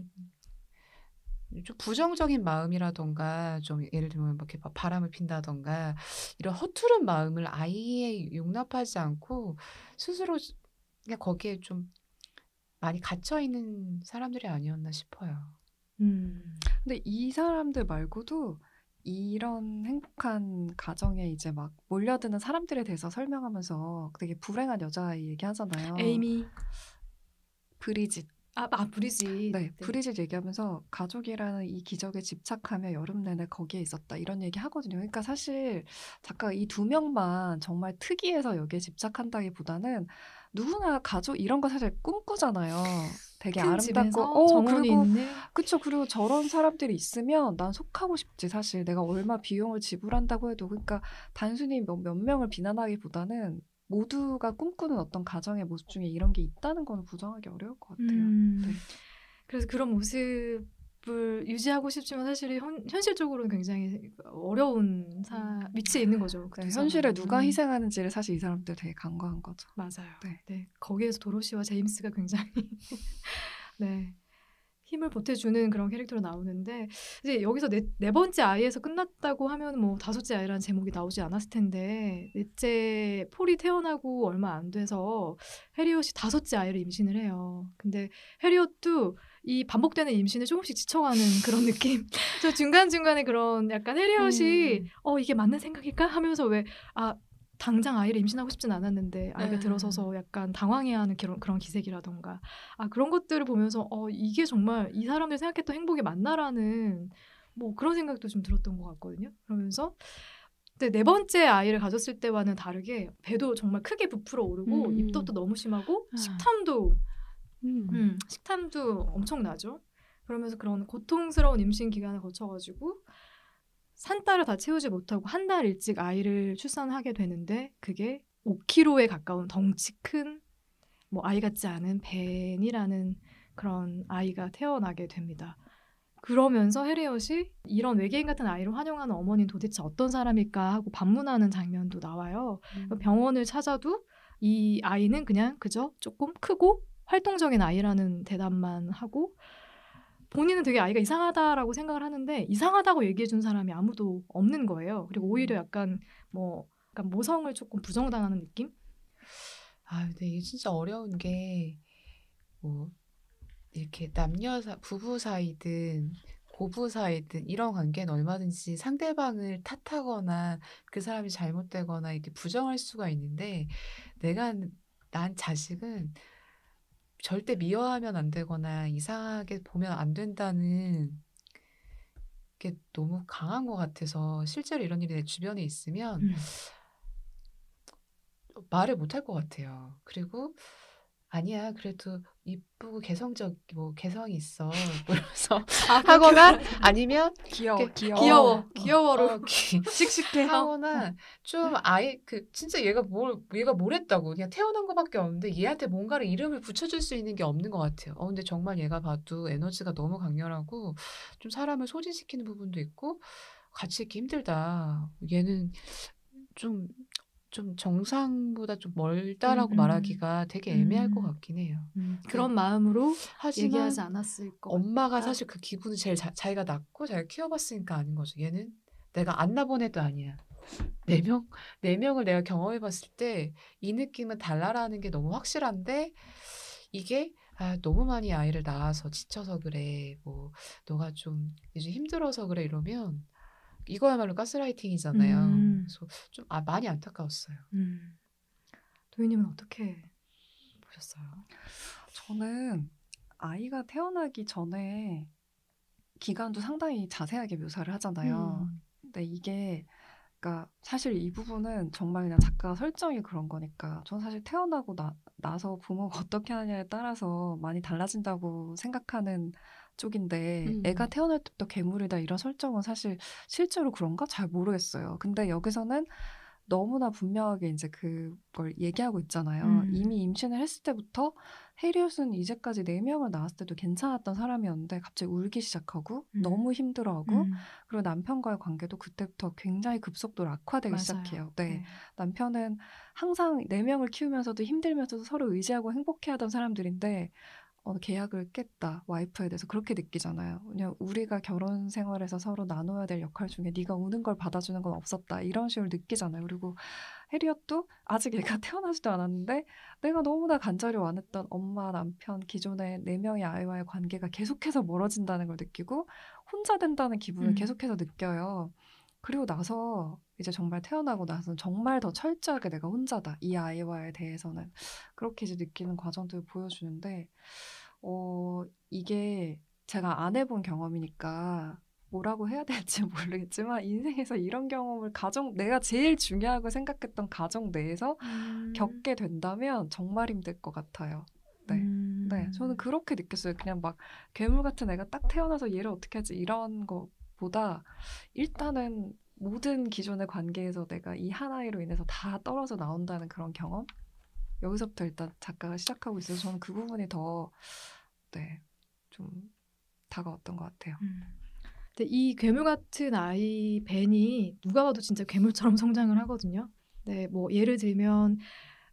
좀 부정적인 마음이라던가 좀 예를 들면 이렇게 바람을 핀다던가 이런 허투른 마음을 아예 용납하지 않고 스스로 그냥 거기에 좀 많이 갇혀 있는 사람들이 아니었나 싶어요. 음. 근데 이 사람들 말고도 이런 행복한 가정에 이제 막 몰려드는 사람들에 대해서 설명하면서 되게 불행한 여자 얘기하잖아요. 에이미. 브리짓. 아, 아 브리짓. 네, 네, 브리짓 얘기하면서 가족이라는 이 기적에 집착하며 여름 내내 거기에 있었다 이런 얘기 하거든요. 그러니까 사실 작가 이두 명만 정말 특이해서 여기에 집착한다기보다는 누구나 가족 이런 거 사실 꿈꾸잖아요. 되게 아름답고 어, 정원이 그리고 있네. 그쵸 그리고 저런 사람들이 있으면 난 속하고 싶지 사실 내가 얼마 비용을 지불한다고 해도 그러니까 단순히 몇, 뭐 몇 명을 비난하기보다는 모두가 꿈꾸는 어떤 가정의 모습 중에 이런 게 있다는 건 부정하기 어려울 것 같아요. 음. 네. 그래서 그런 모습 을 유지하고 싶지만 사실 현, 현실적으로는 굉장히 어려운 사, 위치에 있는 거죠. 그 네, 현실에 누가 음. 희생하는지를 사실 이 사람들 되게 간과한 거죠. 맞아요. 네. 네. 거기에서 도로시와 제임스가 굉장히 네. 힘을 보태주는 그런 캐릭터로 나오는데 이제 여기서 네, 네 번째 아이에서 끝났다고 하면 뭐 다섯째 아이라는 제목이 나오지 않았을 텐데 넷째 폴이 태어나고 얼마 안 돼서 해리엇이 다섯째 아이를 임신을 해요. 근데 해리엇도 이 반복되는 임신에 조금씩 지쳐가는 그런 느낌. 저 중간 중간에 그런 약간 해리엇이 음. 어 이게 맞는 생각일까 하면서 왜 아 당장 아이를 임신하고 싶진 않았는데 아이가 음. 들어서서 약간 당황해하는 그런 그런 기색이라던가 아 그런 것들을 보면서 어 이게 정말 이 사람들 생각했던 행복이 맞나라는 뭐 그런 생각도 좀 들었던 것 같거든요. 그러면서 근네 번째 아이를 가졌을 때와는 다르게 배도 정말 크게 부풀어 오르고 음. 입덧도 너무 심하고 아. 식탐도 아. 음. 음. 식탐도 엄청나죠. 그러면서 그런 고통스러운 임신 기간을 거쳐가지고 산딸을 다 채우지 못하고 한 달 일찍 아이를 출산하게 되는데 그게 5kg에 가까운 덩치 큰 뭐 아이 같지 않은 벤이라는 그런 아이가 태어나게 됩니다. 그러면서 헤리엇이 이런 외계인 같은 아이를 환영하는 어머니는 도대체 어떤 사람일까 하고 반문하는 장면도 나와요. 음. 그 병원을 찾아도 이 아이는 그냥 그저 조금 크고 활동적인 아이라는 대답만 하고 본인은 되게 아이가 이상하다라고 생각을 하는데 이상하다고 얘기해 준 사람이 아무도 없는 거예요. 그리고 오히려 음. 약간 뭐 약간 모성을 조금 부정당하는 느낌? 아, 근데 이게 진짜 어려운 게 뭐 이렇게 남녀 사, 부부 사이든 고부 사이든 이런 관계는 얼마든지 상대방을 탓하거나 그 사람이 잘못되거나 이렇게 부정할 수가 있는데 내가 난 자식은 절대 미워하면 안 되거나 이상하게 보면 안 된다는 게 너무 강한 것 같아서 실제로 이런 일이 내 주변에 있으면 음. 말을 못 할 것 같아요. 그리고 아니야 그래도 이쁘고 개성적 뭐 개성이 있어 그래서 뭐 아, 뭐 하거나 아니면 귀여워 그, 귀여워 귀여워 어, 귀여워로 어, 귀, 씩씩해 하거나 어. 좀 아예 그 진짜 얘가 뭘 얘가 뭘 했다고 그냥 태어난 거밖에 없는데 얘한테 뭔가를 이름을 붙여줄 수 있는 게 없는 것 같아요. 어 근데 정말 얘가 봐도 에너지가 너무 강렬하고 좀 사람을 소진시키는 부분도 있고 같이 있기 힘들다. 얘는 좀좀 정상보다 좀 멀다라고 음, 말하기가 되게 애매할 것 음. 같긴 해요. 음, 그런 마음으로 얘기하지 않았을 것 엄마가 같다. 사실 그 기분을 제일 자, 기가 낳고 잘 키워봤으니까 아닌 거죠. 얘는 내가 안 나본 애도 아니야. 네 명, 네 명을 내가 경험해봤을 때 이 느낌은 달라라는 게 너무 확실한데 이게 아, 너무 많이 아이를 낳아서 지쳐서 그래, 뭐, 너가 좀 이제 힘들어서 그래 이러면 이거야말로 가스라이팅이잖아요. 음. 그래서 좀 아, 많이 안타까웠어요. 음. 도희님은 어떻게 보셨어요? 저는 아이가 태어나기 전에 기간도 상당히 자세하게 묘사를 하잖아요. 음. 근데 이게 그러니까 사실 이 부분은 정말 그냥 작가 설정이 그런 거니까 전 사실 태어나고 나, 나서 부모가 어떻게 하냐에 따라서 많이 달라진다고 생각하는 쪽인데 음. 애가 태어날 때부터 괴물이다 이런 설정은 사실 실제로 그런가 잘 모르겠어요. 근데 여기서는 너무나 분명하게 이제 그걸 얘기하고 있잖아요. 음. 이미 임신을 했을 때부터 해리우스는 이제까지 네 명을 낳았을 때도 괜찮았던 사람이었는데 갑자기 울기 시작하고 음. 너무 힘들어하고 음. 그리고 남편과의 관계도 그때부터 굉장히 급속도로 악화되기 맞아요. 시작해요. 네. 네. 남편은 항상 네 명을 키우면서도 힘들면서도 서로 의지하고 행복해하던 사람들인데 어, 계약을 깼다 와이프에 대해서 그렇게 느끼잖아요. 그냥 우리가 결혼 생활에서 서로 나눠야 될 역할 중에 네가 우는 걸 받아주는 건 없었다 이런 식으로 느끼잖아요. 그리고 해리엇도 아직 얘가 태어나지도 않았는데 내가 너무나 간절히 원했던 엄마 남편 기존의 네 명의 아이와의 관계가 계속해서 멀어진다는 걸 느끼고 혼자 된다는 기분을 음. 계속해서 느껴요. 그리고 나서 이제 정말 태어나고 나서는 정말 더 철저하게 내가 혼자다. 이 아이와에 대해서는. 그렇게 이제 느끼는 과정들을 보여주는데, 어, 이게 제가 안 해본 경험이니까 뭐라고 해야 될지 모르겠지만 인생에서 이런 경험을 가정 내가 제일 중요하고 생각했던 가정 내에서 음. 겪게 된다면 정말 힘들 것 같아요. 네. 음. 네. 저는 음. 그렇게 느꼈어요. 그냥 막 괴물 같은 애가 딱 태어나서 얘를 어떻게 하지 이런 거 보다 일단은 모든 기존의 관계에서 내가 이 하나로 인해서 다 떨어져 나온다는 그런 경험 여기서부터 일단 작가가 시작하고 있어서 저는 그 부분이 더네좀 다가왔던 것 같아요. 음. 근데 이 괴물 같은 아이 벤이 누가 봐도 진짜 괴물처럼 성장을 하거든요. 네, 뭐 예를 들면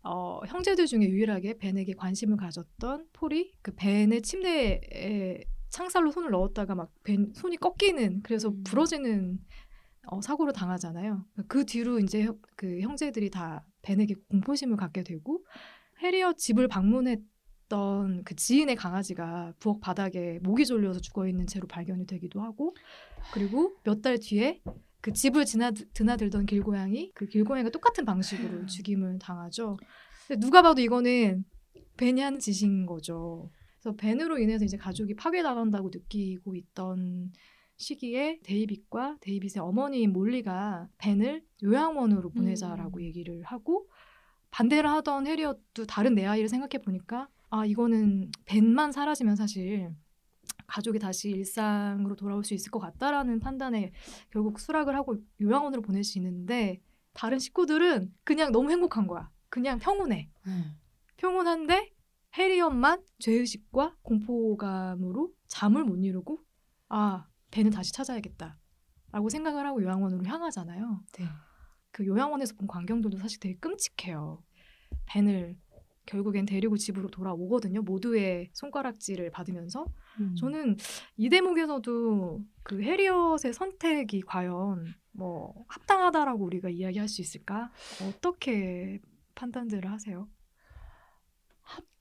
어, 형제들 중에 유일하게 벤에게 관심을 가졌던 폴이 그 벤의 침대에 창살로 손을 넣었다가 막 벤, 손이 꺾이는 그래서 음. 부러지는 어, 사고를 당하잖아요. 그러니까 그 뒤로 이제 그 형제들이 다 벤에게 공포심을 갖게 되고 해리어 집을 방문했던 그 지인의 강아지가 부엌 바닥에 목이 졸려서 죽어 있는 채로 발견이 되기도 하고 그리고 몇 달 뒤에 그 집을 지나 드나들던 길고양이 그 길고양이가 똑같은 방식으로 음. 죽임을 당하죠. 누가 봐도 이거는 벤이 하는 짓인 거죠. 그래서 벤으로 인해서 이제 가족이 파괴당한다고 느끼고 있던 시기에 데이빗과 데이빗의 어머니인 몰리가 벤을 요양원으로 보내자라고 음. 얘기를 하고 반대를 하던 해리엇도 다른 내 아이를 생각해 보니까 아 이거는 벤만 사라지면 사실 가족이 다시 일상으로 돌아올 수 있을 것 같다라는 판단에 결국 수락을 하고 요양원으로 보내시는데 다른 식구들은 그냥 너무 행복한 거야. 그냥 평온해. 음. 평온한데 해리엄만 죄의식과 공포감으로 잠을 못 이루고 아 배는 다시 찾아야겠다 라고 생각을 하고 요양원으로 향하잖아요. 네. 그 요양원에서 본 광경들도 사실 되게 끔찍해요. 벤을 결국엔 데리고 집으로 돌아오거든요. 모두의 손가락질을 받으면서 음. 저는 이 대목에서도 그 해리엇의 선택이 과연 뭐 합당하다라고 우리가 이야기할 수 있을까? 어떻게 판단들을 하세요?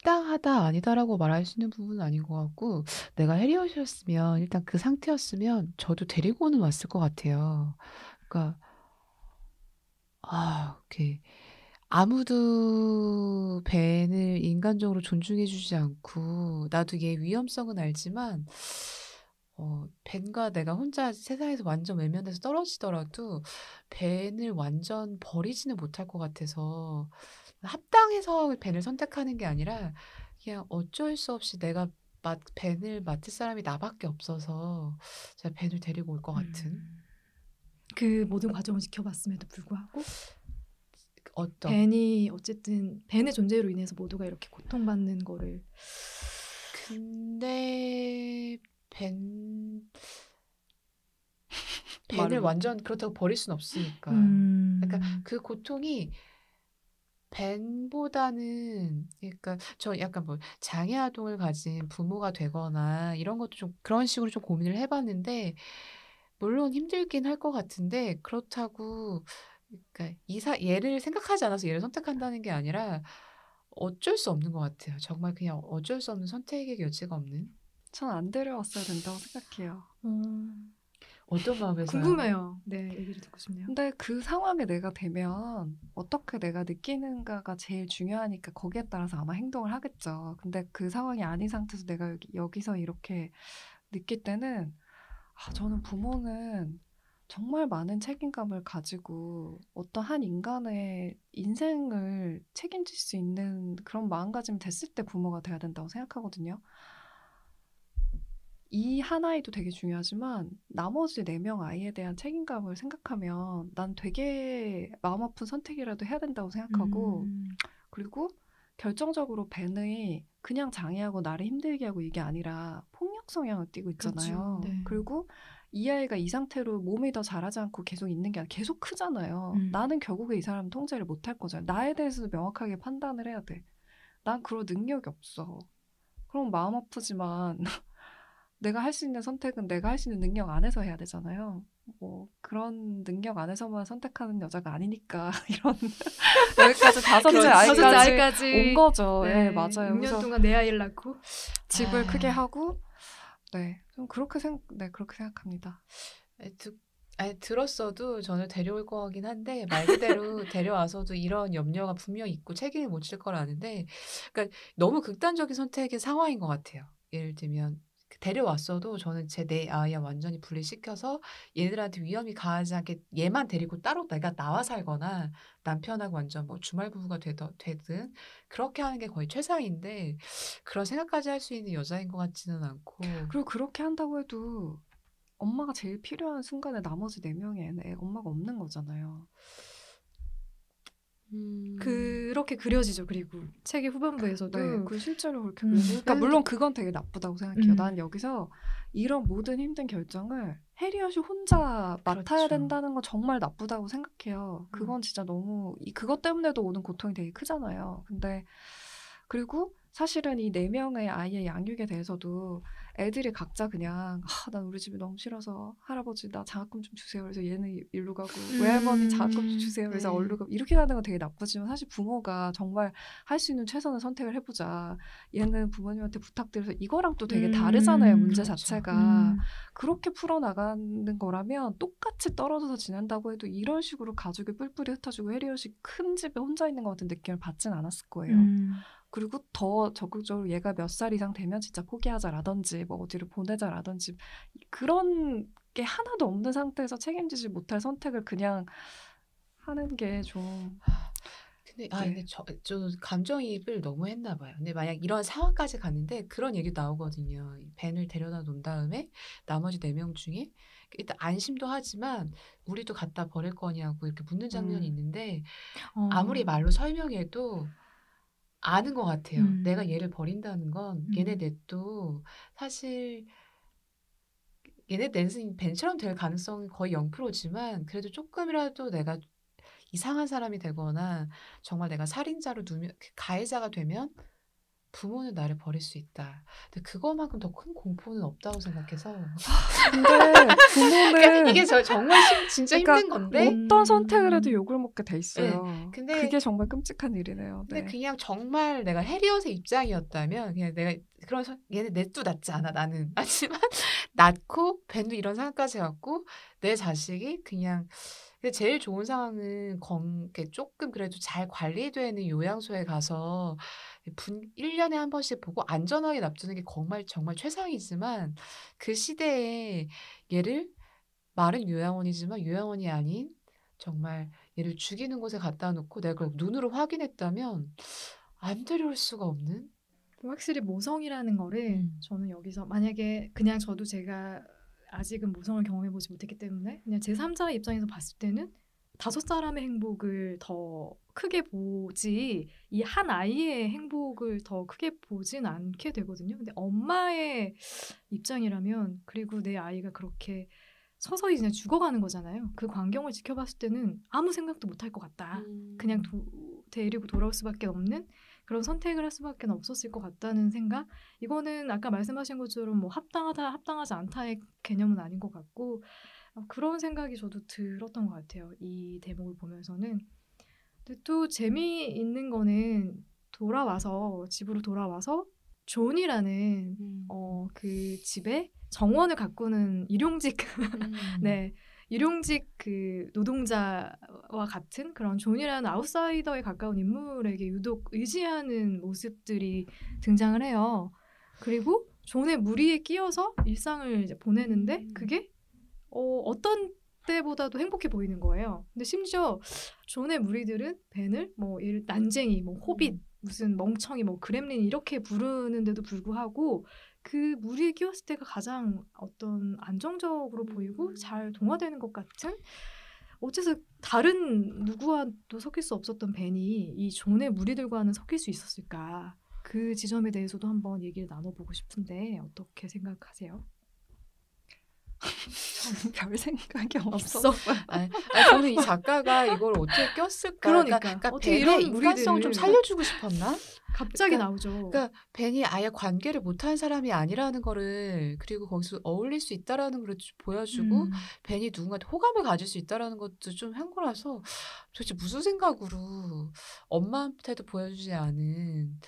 적당하다 아니다라고 말할 수 있는 부분은 아닌 것 같고 내가 해리엇이었으면 일단 그 상태였으면 저도 데리고 는 왔을 것 같아요. 그러니까 아, 이렇게 아무도 벤을 인간적으로 존중해주지 않고 나도 얘 위험성은 알지만 어, 벤과 내가 혼자 세상에서 완전 외면해서 떨어지더라도 벤을 완전 버리지는 못할 것 같아서 합당해서 벤을 선택하는 게 아니라 그냥 어쩔 수 없이 내가 맡, 벤을 맡을 사람이 나밖에 없어서 제가 벤을 데리고 올 것 같은 음. 그 모든 과정을 지켜봤음에도 불구하고 어떤 벤이 어쨌든 벤의 존재로 인해서 모두가 이렇게 고통받는 거를 근데 벤 벤을 완전 그렇다고 버릴 순 없으니까 음... 그러니까 그 고통이 벤보다는 그러니까 저 약간 뭐 장애 아동을 가진 부모가 되거나 이런 것도 좀 그런 식으로 좀 고민을 해봤는데 물론 힘들긴 할 것 같은데 그렇다고 그러니까 이사 얘를 생각하지 않아서 얘를 선택한다는 게 아니라 어쩔 수 없는 것 같아요. 정말 그냥 어쩔 수 없는 선택의 여지가 없는. 전안 데려왔어야 된다고 생각해요. 음. 어떤 마음에서 궁금해요. 네, 얘기를 듣고 싶네요. 근데 그 상황에 내가 되면 어떻게 내가 느끼는가가 제일 중요하니까 거기에 따라서 아마 행동을 하겠죠. 근데 그 상황이 아닌 상태에서 내가 여기, 서 이렇게 느낄 때는 아, 저는 부모는 정말 많은 책임감을 가지고 어떤 한 인간의 인생을 책임질 수 있는 그런 마음가짐 됐을 때 부모가 돼야 된다고 생각하거든요. 이 하나이도 되게 중요하지만 나머지 네 명 아이에 대한 책임감을 생각하면 난 되게 마음 아픈 선택이라도 해야 된다고 생각하고 음. 그리고 결정적으로 벤의 그냥 장애하고 나를 힘들게 하고 이게 아니라 폭력 성향을 띠고 있잖아요. 네. 그리고 이 아이가 이 상태로 몸이 더 자라지 않고 계속 있는 게 아니라 계속 크잖아요. 음. 나는 결국에 이 사람 통제를 못할 거잖아요. 나에 대해서도 명확하게 판단을 해야 돼. 난 그런 능력이 없어. 그럼 마음 아프지만 내가 할 수 있는 선택은 내가 할 수 있는 능력 안에서 해야 되잖아요. 뭐 그런 능력 안에서만 선택하는 여자가 아니니까 이런 여기까지 다섯째 아이까지, 온 거죠. 네, 네 맞아요. 6년 동안 내 아이를 낳고 집을 아... 크게 하고 네, 좀 그렇게 생네 그렇게 생각합니다. 듣, 아니, 들었어도 저는 데려올 거긴 한데 말 그대로 데려와서도 이런 염려가 분명 있고 책임을 못질걸 아는데, 그러니까 너무 극단적인 선택의 상황인 것 같아요. 예를 들면 그 데려왔어도 저는 제 내 아이와 완전히 분리시켜서 얘네들한테 위험이 가하지 않게 얘만 데리고 따로 내가 나와 살거나 남편하고 완전 뭐 주말 부부가 되더, 되든 그렇게 하는 게 거의 최상인데 그런 생각까지 할 수 있는 여자인 것 같지는 않고 그리고 그렇게 한다고 해도 엄마가 제일 필요한 순간에 나머지 네 명의 엄마가 없는 거잖아요. 음. 그렇게 그려지죠. 그리고 책의 후반부에서도 네, 그 실제로 그렇게 음. 그러니까 물론 그건 되게 나쁘다고 생각해요. 음. 난 여기서 이런 모든 힘든 결정을 해리엇이 혼자 맡아야 그렇죠. 된다는 건 정말 나쁘다고 생각해요. 그건 음. 진짜 너무 이 그것 때문에도 오는 고통이 되게 크잖아요. 근데 그리고 사실은 이 네 명의 아이의 양육에 대해서도 애들이 각자 그냥 아, 난 우리 집이 너무 싫어서 할아버지 나 장학금 좀 주세요. 그래서 얘는 일로 가고 음. 외할머니 장학금 좀 음, 주세요. 그래서 네. 얼른 가 이렇게 가는 건 되게 나쁘지만 사실 부모가 정말 할 수 있는 최선을 선택을 해보자. 얘는 부모님한테 부탁드려서 이거랑 또 되게 음. 다르잖아요. 문제 그렇죠. 자체가 음. 그렇게 풀어나가는 거라면 똑같이 떨어져서 지낸다고 해도 이런 식으로 가족이 뿔뿔이 흩어지고 해리엇이 큰 집에 혼자 있는 것 같은 느낌을 받진 않았을 거예요. 음. 그리고 더 적극적으로 얘가 몇 살 이상 되면 진짜 포기하자라든지 뭐 어디로 보내자라든지 그런 게 하나도 없는 상태에서 책임지지 못할 선택을 그냥 하는 게 좀. 근데 네. 아, 근데 저, 저 감정이입을 너무 했나 봐요. 근데 만약 이런 상황까지 갔는데 그런 얘기 나오거든요. 벤을 데려다 놓은 다음에 나머지 네 명 중에 일단 안심도 하지만 우리도 갖다 버릴 거냐고 이렇게 묻는 장면이 음. 있는데 어. 아무리 말로 설명해도 아는 것 같아요. 음. 내가 얘를 버린다는 건 얘네 음. 넷도 사실 얘네 넷은 벤처럼 될 가능성이 거의 0%지만 그래도 조금이라도 내가 이상한 사람이 되거나 정말 내가 살인자로 누면 그 가해자가 되면 부모는 나를 버릴 수 있다. 근데 그거만큼 더 큰 공포는 없다고 생각해서. 근데 그러니까 부모는 그러니까 이게 저 정말 심, 진짜 그러니까 힘든 건데 어떤 선택을 해도 음. 욕을 먹게 돼 예. 있어요. 네. 근데 그게 정말 끔찍한 일이네요. 근데 네. 그냥 정말 내가 해리엇의 입장이었다면 그냥 내가 그런 얘는 넷도 낫지 않아 나는. 하지만 낳고 벤도 이런 상황까지 갖고 내 자식이 그냥 근데 제일 좋은 상황은 건, 조금 그래도 잘 관리되는 요양소에 가서 분, 1년에 한 번씩 보고 안전하게 납두는 게 정말, 정말 최상이지만 그 시대에 얘를 말은 요양원이지만 요양원이 아닌 정말 얘를 죽이는 곳에 갖다 놓고 내가 그걸 눈으로 확인했다면 안 데려올 수가 없는 확실히 모성이라는 거를 음. 저는 여기서 만약에 그냥 저도 제가 아직은 모성을 경험해보지 못했기 때문에 그냥 제3자 입장에서 봤을 때는 다섯 사람의 행복을 더 크게 보지 이 한 아이의 행복을 더 크게 보진 않게 되거든요. 근데 엄마의 입장이라면 그리고 내 아이가 그렇게 서서히 그냥 죽어가는 거잖아요. 그 광경을 지켜봤을 때는 아무 생각도 못 할 것 같다. 음. 그냥 도, 데리고 돌아올 수밖에 없는 그런 선택을 할 수밖에 없었을 것 같다는 생각. 이거는 아까 말씀하신 것처럼 뭐 합당하다, 합당하지 않다의 개념은 아닌 것 같고 어, 그런 생각이 저도 들었던 것 같아요. 이 대목을 보면서는. 근데 또 재미있는 거는 돌아와서 집으로 돌아와서 존이라는 음. 어, 그 집에 정원을 가꾸는 일용직 음. 네 일용직 그 노동자와 같은 그런 존이라는 아웃사이더에 가까운 인물에게 유독 의지하는 모습들이 등장을 해요. 그리고 존의 무리에 끼어서 일상을 이제 보내는데 음. 그게 어, 어떤 때보다도 행복해 보이는 거예요. 근데 심지어 존의 무리들은 벤을 뭐 예를 난쟁이, 뭐 호빗, 음. 무슨 멍청이, 뭐 그렘린 이렇게 부르는데도 불구하고 그 무리에 끼웠을 때가 가장 어떤 안정적으로 보이고 음. 잘 동화되는 것 같은 어째서 다른 누구와도 섞일 수 없었던 벤이 이 존의 무리들과는 섞일 수 있었을까? 그 지점에 대해서도 한번 얘기를 나눠보고 싶은데 어떻게 생각하세요? 저는 별 생각이 없어. 아 저는 이 작가가 이걸 어떻게 꼈을까? 그러니까, 그러니까 어떻게 이런 인간성 좀 살려주고 싶었나? 갑자기 그러니까, 나오죠. 그러니까 벤이 아예 관계를 못한 사람이 아니라는 거를 그리고 거기서 어울릴 수 있다라는 걸 보여주고 음. 벤이 누군가한테 호감을 가질 수 있다라는 것도 좀 한 거라서 도대체 무슨 생각으로 엄마한테도 보여주지 않은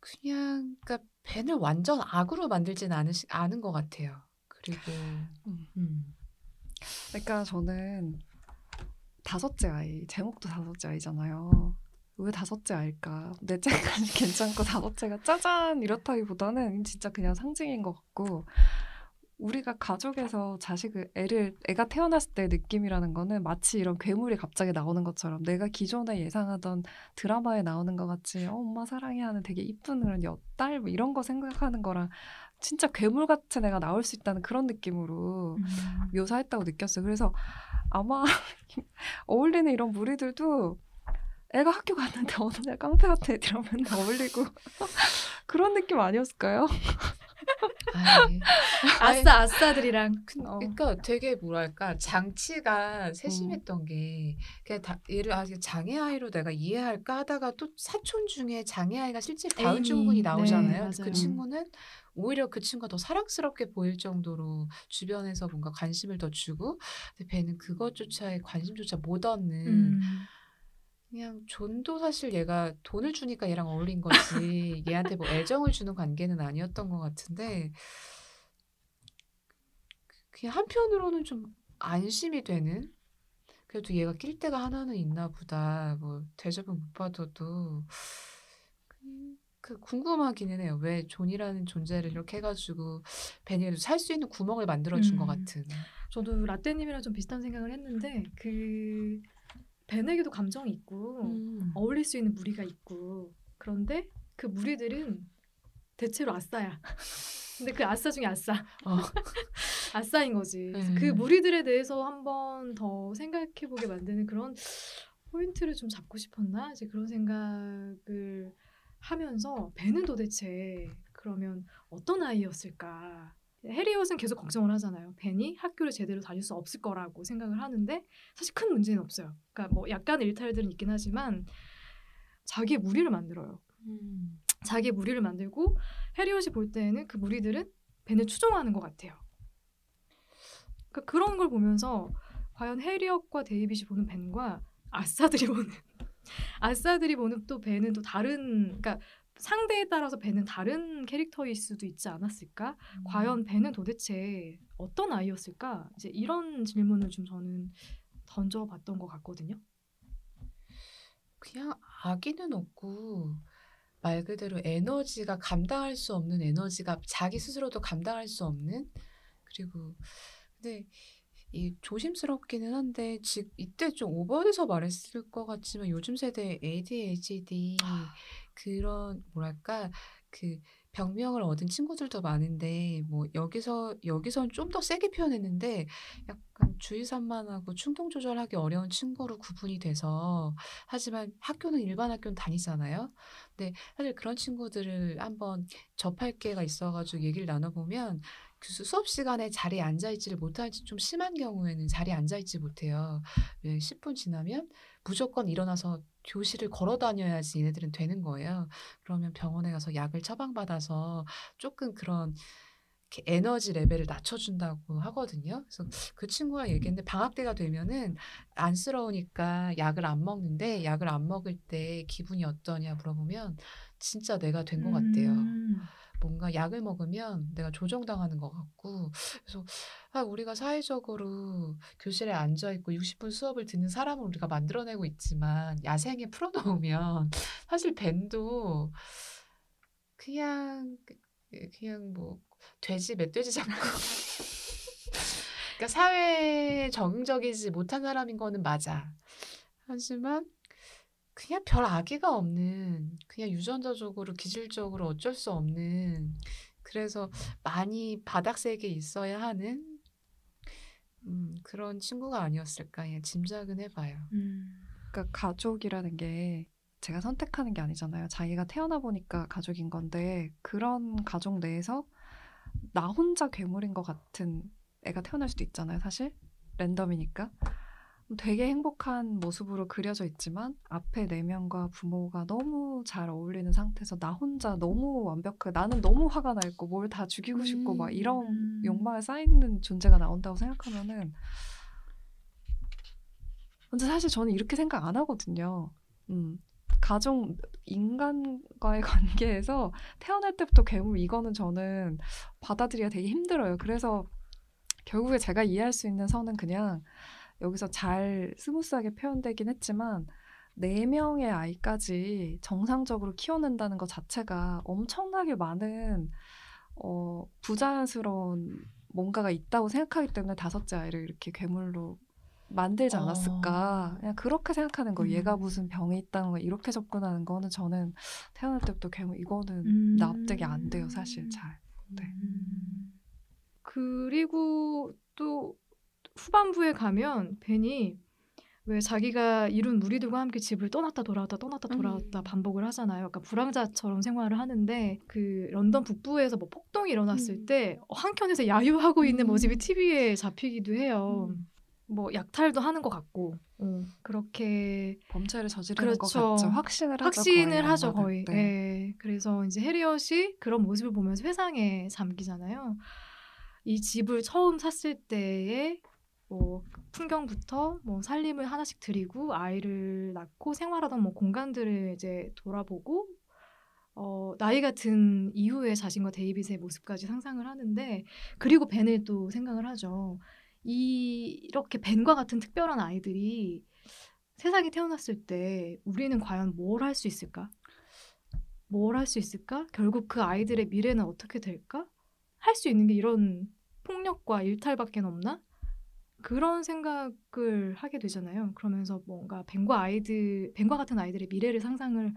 그냥 그러니까 벤을 완전 악으로 만들지는 않은 것 같아요. 그리고 음. 음. 그러니까 저는 다섯째 아이 제목도 다섯째 아이잖아요. 왜 다섯째 아일까? 넷째까지 괜찮고 다섯째가 짜잔 이렇다기보다는 진짜 그냥 상징인 것 같고 우리가 가족에서 자식을 애를 애가 태어났을 때 느낌이라는 거는 마치 이런 괴물이 갑자기 나오는 것처럼 내가 기존에 예상하던 드라마에 나오는 것 같이 어, 엄마 사랑해 하는 되게 이쁜 그런 엿딸 뭐 이런 거 생각하는 거랑 진짜 괴물 같은 애가 나올 수 있다는 그런 느낌으로 음. 묘사했다고 느꼈어요. 그래서 아마 어울리는 이런 무리들도 애가 학교 갔는데 어느 날 깡패 같은 애들이랑 맨날 어울리고 그런 느낌 아니었을까요? 아싸 아싸들이랑 어. 그러니까 되게 뭐랄까 장치가 세심했던 음. 게 그냥 다, 얘를 아 장애 아이로 내가 이해할까 하다가 또 사촌 중에 장애 아이가 실제 다운 증후군이 네, 나오잖아요. 네, 그 음. 친구는 오히려 그 친구가 더 사랑스럽게 보일 정도로 주변에서 뭔가 관심을 더 주고 근데 배는 그것조차의 관심조차 못 얻는 음. 그냥 존도 사실 얘가 돈을 주니까 얘랑 어울린 거지 얘한테 뭐 애정을 주는 관계는 아니었던 것 같은데 그냥 한편으로는 좀 안심이 되는 그래도 얘가 낄때가 하나는 있나 보다 뭐 대접은 못 받아도 그, 궁금하기는 해요 왜 존이라는 존재를 이렇게 해가지고 베니를 살수 있는 구멍을 만들어준 음. 것 같은 저도 라떼님이랑 좀 비슷한 생각을 했는데 그 벤에게도 감정이 있고 음. 어울릴 수 있는 무리가 있고 그런데 그 무리들은 대체로 아싸야. 근데 그 아싸 중에 아싸. 어. 아싸인 거지. 그 음. 그 무리들에 대해서 한 번 더 생각해보게 만드는 그런 포인트를 좀 잡고 싶었나? 이제 그런 생각을 하면서 배은 도대체 그러면 어떤 아이였을까? 네, 해리엇은 계속 걱정을 하잖아요. 벤이 학교를 제대로 다닐 수 없을 거라고 생각을 하는데 사실 큰 문제는 없어요. 그러니까 뭐약간 일탈들은 있긴 하지만 자기의 무리를 만들어요. 음. 자기의 무리를 만들고 해리엇이 볼 때에는 그 무리들은 벤을 추종하는 것 같아요. 그러니까 그런 걸 보면서 과연 해리엇과 데이빗이 보는 벤과 아싸들이 보는 아싸들이 보는 또 벤은 또 다른 그러니까 상대에 따라서 배는 다른 캐릭터일 수도 있지 않았을까? 음. 과연 배는 도대체 어떤 아이였을까? 이제 이런 질문을 좀 저는 던져봤던 것 같거든요. 그냥 아기는 없고 말 그대로 에너지가 감당할 수 없는 에너지가 자기 스스로도 감당할 수 없는 그리고 근데 이 조심스럽기는 한데 즉 이때 좀 오버해서 말했을 것 같지만 요즘 세대 ADHD 아. 그런 뭐랄까 그 병명을 얻은 친구들도 많은데 뭐 여기서 여기선 좀더 세게 표현했는데 약간 주의 산만하고 충동 조절하기 어려운 친구로 구분이 돼서 하지만 학교는 일반 학교는 다니잖아요. 근데 사실 그런 친구들을 한번 접할 기회가 있어가지고 얘기를 나눠보면 그 수업 시간에 자리에 앉아 있지를 못하는지 좀 심한 경우에는 자리에 앉아 있지 못해요. 10분 지나면 무조건 일어나서 교실을 걸어 다녀야지 얘네들은 되는 거예요. 그러면 병원에 가서 약을 처방받아서 조금 그런 에너지 레벨을 낮춰준다고 하거든요. 그래서 그친구가 얘기했는데 방학 때가 되면은 안쓰러우니까 약을 안 먹는데 약을 안 먹을 때 기분이 어떠냐 물어보면 진짜 내가 된 것 같대요. 음. 뭔가 약을 먹으면 내가 조정당하는 것 같고 그래서 아, 우리가 사회적으로 교실에 앉아 있고 60분 수업을 듣는 사람을 우리가 만들어내고 있지만 야생에 풀어놓으면 사실 밴도 그냥 그냥 뭐 돼지 멧돼지 잡고 그러니까 사회에 적응적이지 못한 사람인 거는 맞아. 하지만 그냥 별 악의가 없는 그냥 유전자적으로 기질적으로 어쩔 수 없는 그래서 많이 바닥색에 있어야 하는 음, 그런 친구가 아니었을까 예, 짐작은 해봐요. 음, 그러니까 가족이라는 게 제가 선택하는 게 아니잖아요. 자기가 태어나 보니까 가족인 건데 그런 가족 내에서 나 혼자 괴물인 것 같은 애가 태어날 수도 있잖아요. 사실 랜덤이니까. 되게 행복한 모습으로 그려져 있지만 앞에 내면과 부모가 너무 잘 어울리는 상태에서 나 혼자 너무 완벽해 나는 너무 화가 나 있고 뭘 다 죽이고 싶고 막 음, 이런 음. 욕망에 쌓이는 존재가 나온다고 생각하면은 근데 사실 저는 이렇게 생각 안 하거든요. 음. 가정 인간과의 관계에서 태어날 때부터 괴물 이거는 저는 받아들이기 되게 힘들어요. 그래서 결국에 제가 이해할 수 있는 선은 그냥 여기서 잘 스무스하게 표현되긴 했지만 네 명의 아이까지 정상적으로 키워낸다는 것 자체가 엄청나게 많은 어, 부자연스러운 뭔가가 있다고 생각하기 때문에 다섯째 아이를 이렇게 괴물로 만들지 않았을까. 어. 그냥 그렇게 생각하는 거. 음. 얘가 무슨 병이 있다는 거 이렇게 접근하는 거는 저는 태어날 때부터 괴물 이거는 음. 납득이 안 돼요, 사실 잘. 네. 음. 그리고 또 후반부에 가면 벤이 왜 자기가 이룬 무리들과 함께 집을 떠났다 돌아왔다 떠났다 돌아왔다 음. 반복을 하잖아요. 그러니까 불황자처럼 생활을 하는데 그 런던 북부에서 뭐 폭동이 일어났을 음. 때 한켠에서 야유하고 있는 음. 모습이 TV에 잡히기도 해요. 음. 뭐 약탈도 하는 것 같고 음. 그렇게 범죄를 저지르는 그렇죠. 것 같죠. 확신을 하죠. 확신을 거의. 하죠 거의. 네. 예. 그래서 이제 해리엇이 그런 모습을 보면서 회상에 잠기잖아요. 이 집을 처음 샀을 때의 뭐 풍경부터 뭐 살림을 하나씩 드리고 아이를 낳고 생활하던 뭐 공간들을 이제 돌아보고 어, 나이가 든 이후의 자신과 데이빗의 모습까지 상상을 하는데 그리고 벤을 또 생각을 하죠. 이, 이렇게 벤과 같은 특별한 아이들이 세상에 태어났을 때 우리는 과연 뭘 할 수 있을까? 뭘 할 수 있을까? 결국 그 아이들의 미래는 어떻게 될까? 할 수 있는 게 이런 폭력과 일탈밖에 없나? 그런 생각을 하게 되잖아요. 그러면서 뭔가 뱀과 아이들, 뱀과 같은 아이들의 미래를 상상을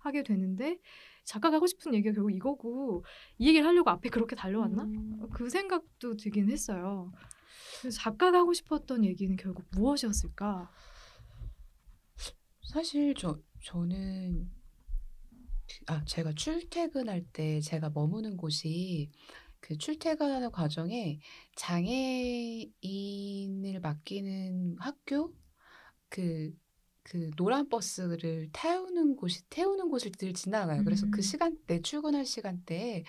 하게 되는데 작가가 하고 싶은 얘기가 결국 이거고 이 얘기를 하려고 앞에 그렇게 달려왔나? 음. 그 생각도 들긴 했어요. 작가가 하고 싶었던 얘기는 결국 무엇이었을까? 사실 저 저는 아 제가 출퇴근할 때 제가 머무는 곳이 그 출퇴근하는 과정에 장애인을 맡기는 학교 그, 그 노란 버스를 태우는 곳이 태우는 곳을 늘 지나가요. 그래서 그 음. 시간대 출근할 시간대에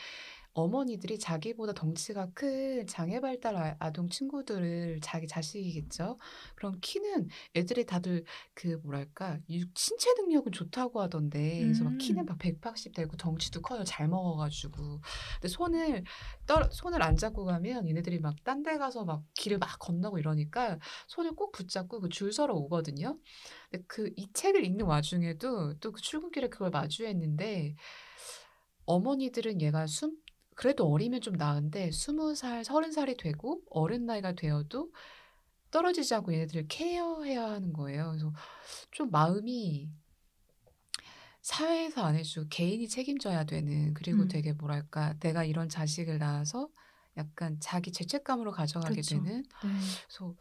어머니들이 자기보다 덩치가 큰 장애 발달 아, 아동 친구들을 자기 자식이겠죠. 그럼 키는 애들이 다들 그 뭐랄까 신체 능력은 좋다고 하던데 그래서 막 키는 음. 막180 되고 덩치도 커요. 잘 먹어가지고 근데 손을 떨 손을 안 잡고 가면 얘네들이 막 딴 데 가서 막 길을 막 건너고 이러니까 손을 꼭 붙잡고 그 줄 서러 오거든요. 근데 그 이 책을 읽는 와중에도 또그 출근길에 그걸 마주했는데 어머니들은 얘가 숨 그래도 어리면 좀 나은데 스무 살 서른 살이 되고 어른 나이가 되어도 떨어지지 않고 얘네들을 케어해야 하는 거예요. 그래서 좀 마음이 사회에서 안해주 개인이 책임져야 되는 그리고 음. 되게 뭐랄까 내가 이런 자식을 낳아서 약간 자기 죄책감으로 가져가게 그렇죠. 되는 네. 그래서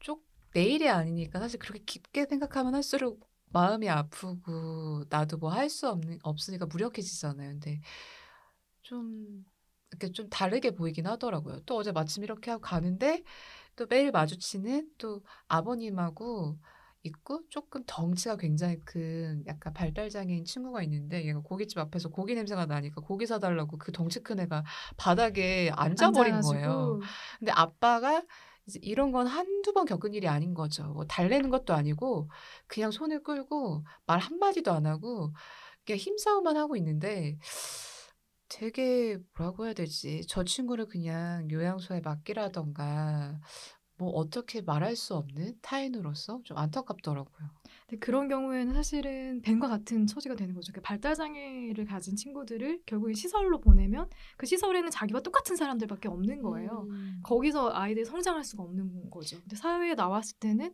쪽 내일이 아니니까 사실 그렇게 깊게 생각하면 할수록 마음이 아프고 나도 뭐 할 수 없는 없으니까 무력해지잖아요. 근데 좀 이렇게 좀 다르게 보이긴 하더라고요. 또 어제 마침 이렇게 하고 가는데 또 매일 마주치는 또 아버님하고 있고 조금 덩치가 굉장히 큰 약간 발달장애인 친구가 있는데 얘가 고깃집 앞에서 고기 냄새가 나니까 고기 사달라고 그 덩치 큰 애가 바닥에 앉아버린 앉아가지고. 거예요. 근데 아빠가 이제 이런 건 한두 번 겪은 일이 아닌 거죠. 뭐 달래는 것도 아니고 그냥 손을 끌고 말 한마디도 안 하고 그냥 힘싸움만 하고 있는데 되게 뭐라고 해야 되지? 저 친구를 그냥 요양소에 맡기라던가 뭐 어떻게 말할 수 없는 타인으로서 좀 안타깝더라고요. 근데 그런 경우에는 사실은 뱀과 같은 처지가 되는 거죠. 그러니까 발달 장애를 가진 친구들을 결국에 시설로 보내면 그 시설에는 자기와 똑같은 사람들밖에 없는 거예요. 음. 거기서 아이들이 성장할 수가 없는 거죠. 근데 사회에 나왔을 때는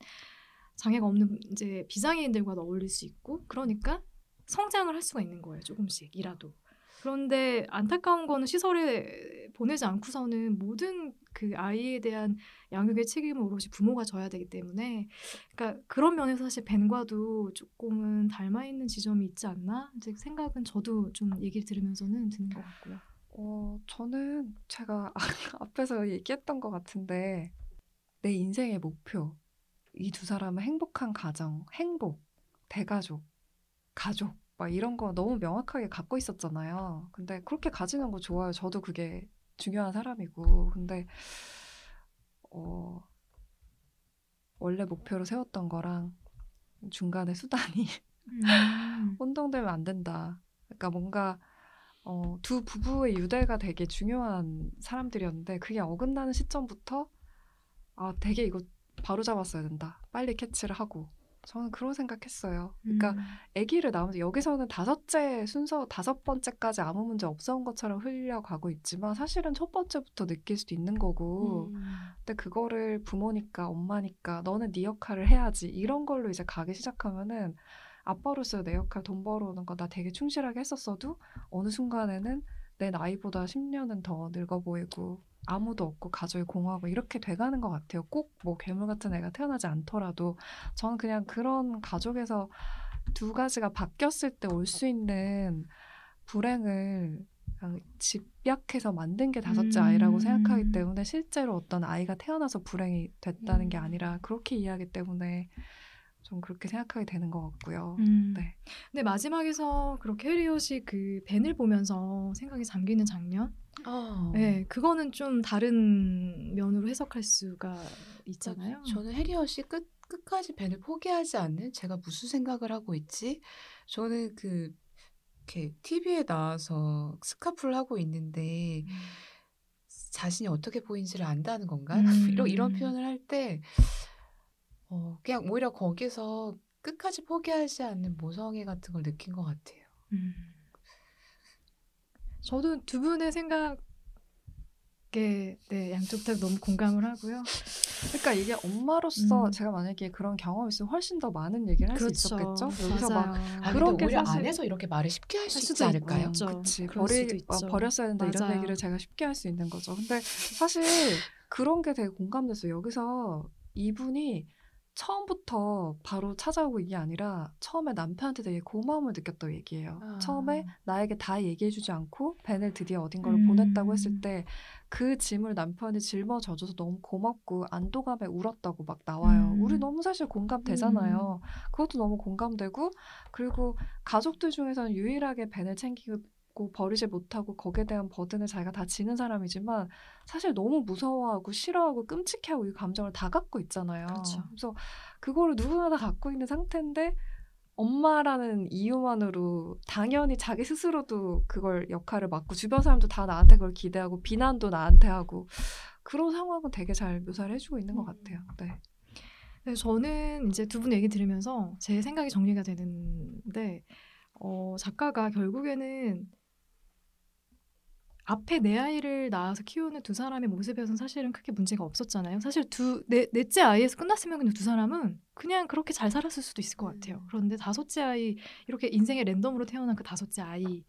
장애가 없는 이제 비장애인들과 어울릴 수 있고 그러니까 성장을 할 수가 있는 거예요. 조금씩이라도. 그런데 안타까운 거는 시설에 보내지 않고서는 모든 그 아이에 대한 양육의 책임을 오롯이 부모가 져야 되기 때문에 그러니까 그런 면에서 사실 벤과도 조금은 닮아 있는 지점이 있지 않나 이제 생각은 저도 좀 얘기를 들으면서는 드는 것 같고요. 어 저는 제가 앞에서 얘기했던 것 같은데 내 인생의 목표 이 두 사람은 행복한 가정, 행복, 대가족, 가족 막 이런 거 너무 명확하게 갖고 있었잖아요. 근데 그렇게 가지는 거 좋아요. 저도 그게 중요한 사람이고. 근데 어 원래 목표로 세웠던 거랑 중간에 수단이 음. 혼동되면 안 된다. 그러니까 뭔가 어, 두 부부의 유대가 되게 중요한 사람들이었는데 그게 어긋나는 시점부터 아 되게 이거 바로 잡았어야 된다. 빨리 캐치를 하고 저는 그런 생각했어요. 그러니까 아기를 음. 낳으면서 여기서는 다섯째 순서 다섯 번째까지 아무 문제 없어온 것처럼 흘려가고 있지만 사실은 첫 번째부터 느낄 수도 있는 거고 음. 근데 그거를 부모니까 엄마니까 너는 네 역할을 해야지 이런 걸로 이제 가기 시작하면은 아빠로서 내 역할 돈 벌어오는 거 나 되게 충실하게 했었어도 어느 순간에는 내 나이보다 10년은 더 늙어 보이고 아무도 없고 가족이 공허하고 이렇게 돼가는 것 같아요. 꼭 뭐 괴물 같은 애가 태어나지 않더라도 저는 그냥 그런 가족에서 두 가지가 바뀌었을 때 올 수 있는 불행을 집약해서 만든 게 다섯째 아이라고 생각하기 음. 때문에 실제로 어떤 아이가 태어나서 불행이 됐다는 게 음. 아니라 그렇게 이해하기 때문에 좀 그렇게 생각하게 되는 것 같고요. 음. 네. 근데 마지막에서 그렇게 해리엇이 그 벤을 보면서 생각이 잠기는 장면 어. 네, 그거는 좀 다른 면으로 해석할 수가 있잖아요. 어, 저는 해리엇이 끝 끝까지 벤을 포기하지 않는 제가 무슨 생각을 하고 있지? 저는 그 이렇게 TV에 나와서 스카프를 하고 있는데 자신이 어떻게 보이지를 안다는 건가? 음. 이런 이런 표현을 할때 어, 그냥 오히려 거기서 끝까지 포기하지 않는 모성애 같은 걸 느낀 것 같아요. 음. 저도 두 분의 생각 에네 양쪽 다 너무 공감을 하고요. 그러니까 이게 엄마로서 음. 제가 만약에 그런 경험이 있으면 훨씬 더 많은 얘기를 할수 그렇죠. 있었겠죠. 여기서 막 아, 그렇게 오히려 사실... 안에서 이렇게 말을 쉽게 할 수 있지 않을까요? 그렇지. 버리 어, 버렸어야 했는 맞아요. 이런 얘기를 제가 쉽게 할 수 있는 거죠. 근데 사실 그런 게 되게 공감돼서 여기서 이분이 처음부터 바로 찾아오고 이게 아니라 처음에 남편한테 되게 고마움을 느꼈다고 얘기해요. 아. 처음에 나에게 다 얘기해주지 않고 벤을 드디어 어딘가로 음. 보냈다고 했을 음. 때그 짐을 남편이 짊어져줘서 너무 고맙고 안도감에 울었다고 막 나와요. 음. 우리 너무 사실 공감되잖아요. 음. 그것도 너무 공감되고 그리고 가족들 중에서는 유일하게 벤을 챙기고 없고 버리지 못하고 거기에 대한 버든을 자기가 다 지는 사람이지만 사실 너무 무서워하고 싫어하고 끔찍해하고 이 감정을 다 갖고 있잖아요. 그렇죠. 그래서 그거를 누구나 다 갖고 있는 상태인데 엄마라는 이유만으로 당연히 자기 스스로도 그걸 역할을 맡고 주변 사람도 다 나한테 그걸 기대하고 비난도 나한테 하고 그런 상황은 되게 잘 묘사를 해주고 있는 것 음. 같아요. 네. 네, 저는 이제 두 분 얘기 들으면서 제 생각이 정리가 되는데 어, 작가가 결국에는 앞에 내 아이를 낳아서 키우는 두 사람의 모습에서는 사실은 크게 문제가 없었잖아요. 사실 두 네, 넷째 아이에서 끝났으면 그냥 두 사람은 그냥 그렇게 잘 살았을 수도 있을 것 음. 같아요. 그런데 다섯째 아이 이렇게 인생의 랜덤으로 태어난 그 다섯째 아이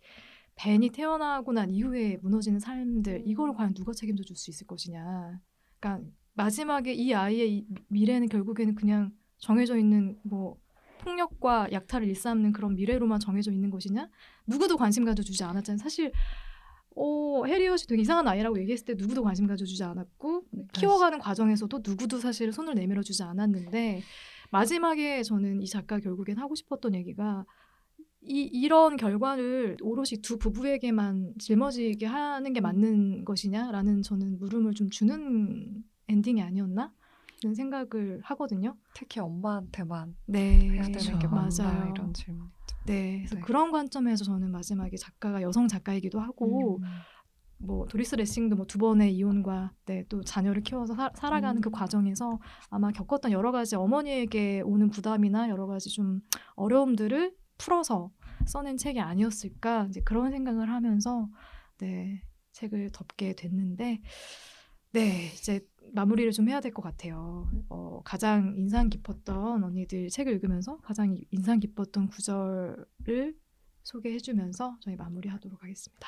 벤이 태어나고 난 이후에 무너지는 삶들 이걸 음. 과연 누가 책임져 줄 수 있을 것이냐. 그러니까 마지막에 이 아이의 이 미래는 결국에는 그냥 정해져 있는 뭐 폭력과 약탈을 일삼는 그런 미래로만 정해져 있는 것이냐 누구도 관심 가져주지 않았잖아요. 사실 어, 해리엇이 되게 이상한 아이라고 얘기했을 때 누구도 관심 가져주지 않았고 네, 키워가는 과정에서도 누구도 사실 손을 내밀어주지 않았는데 마지막에 저는 이 작가 결국엔 하고 싶었던 얘기가 이, 이런 결과를 오롯이 두 부부에게만 짊어지게 하는 게 맞는 것이냐라는 저는 물음을 좀 주는 엔딩이 아니었나? 이런 생각을 하거든요. 특히 엄마한테만 네, 그렇죠. 맞나 요 이런 질문. 네, 그래서 네. 그런 관점에서 저는 마지막에 작가가 여성 작가이기도 하고 음. 뭐 도리스 레싱도 뭐 두 번의 이혼과 네, 또 자녀를 키워서 사, 살아가는 그 음. 그 과정에서 아마 겪었던 여러 가지 어머니에게 오는 부담이나 여러 가지 좀 어려움들을 풀어서 써낸 책이 아니었을까 이제 그런 생각을 하면서 네 책을 덮게 됐는데 네 이제 마무리를 좀 해야 될 것 같아요. 어, 가장 인상 깊었던 언니들 책을 읽으면서 가장 인상 깊었던 구절을 소개해주면서 저희 마무리하도록 하겠습니다.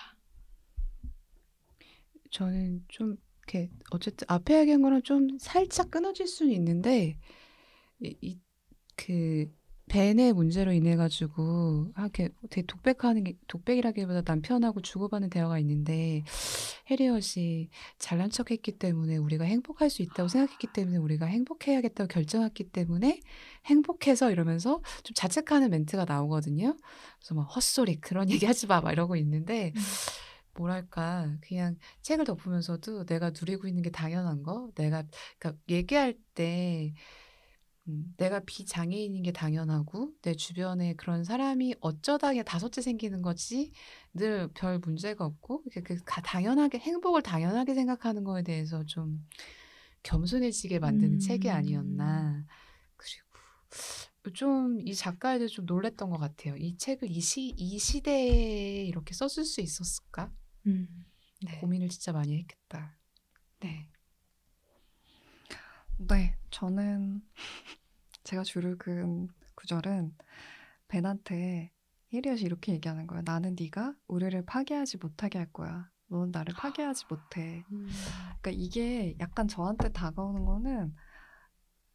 저는 좀 이렇게 어쨌든 앞에 얘기한 거랑 좀 살짝 끊어질 수는 있는데 이, 이, 그 벤의 문제로 인해 가지고 아, 이렇게 되게 독백하는 게 독백이라기보다 남편하고 주고받는 대화가 있는데 해리엇이 잘난 척했기 때문에 우리가 행복할 수 있다고 생각했기 때문에 우리가 행복해야겠다고 결정했기 때문에 행복해서 이러면서 좀 자책하는 멘트가 나오거든요. 그래서 막 헛소리 그런 얘기 하지 마막 이러고 있는데. 음. 뭐랄까 그냥 책을 덮으면서도 내가 누리고 있는 게 당연한 거 내가 그러니까 얘기할 때 음, 내가 비장애인인 게 당연하고 내 주변에 그런 사람이 어쩌다 그냥 다섯째 생기는 거지 늘 별 문제가 없고 이 그 당연하게 행복을 당연하게 생각하는 거에 대해서 좀 겸손해지게 만드는 음. 책이 아니었나 음. 그리고 좀 이 작가에 대좀 놀랬던 것 같아요 이 책을 이, 시, 이 시대에 이렇게 써줄 수 있었을까 음. 네. 고민을 진짜 많이 했겠다 네 네, 저는 제가 주로 그 구절은 벤한테 히리엇이 이렇게 얘기하는 거예요. 나는 네가 우리를 파괴하지 못하게 할 거야. 넌 나를 아. 파괴하지 못해. 음. 그러니까 이게 약간 저한테 다가오는 거는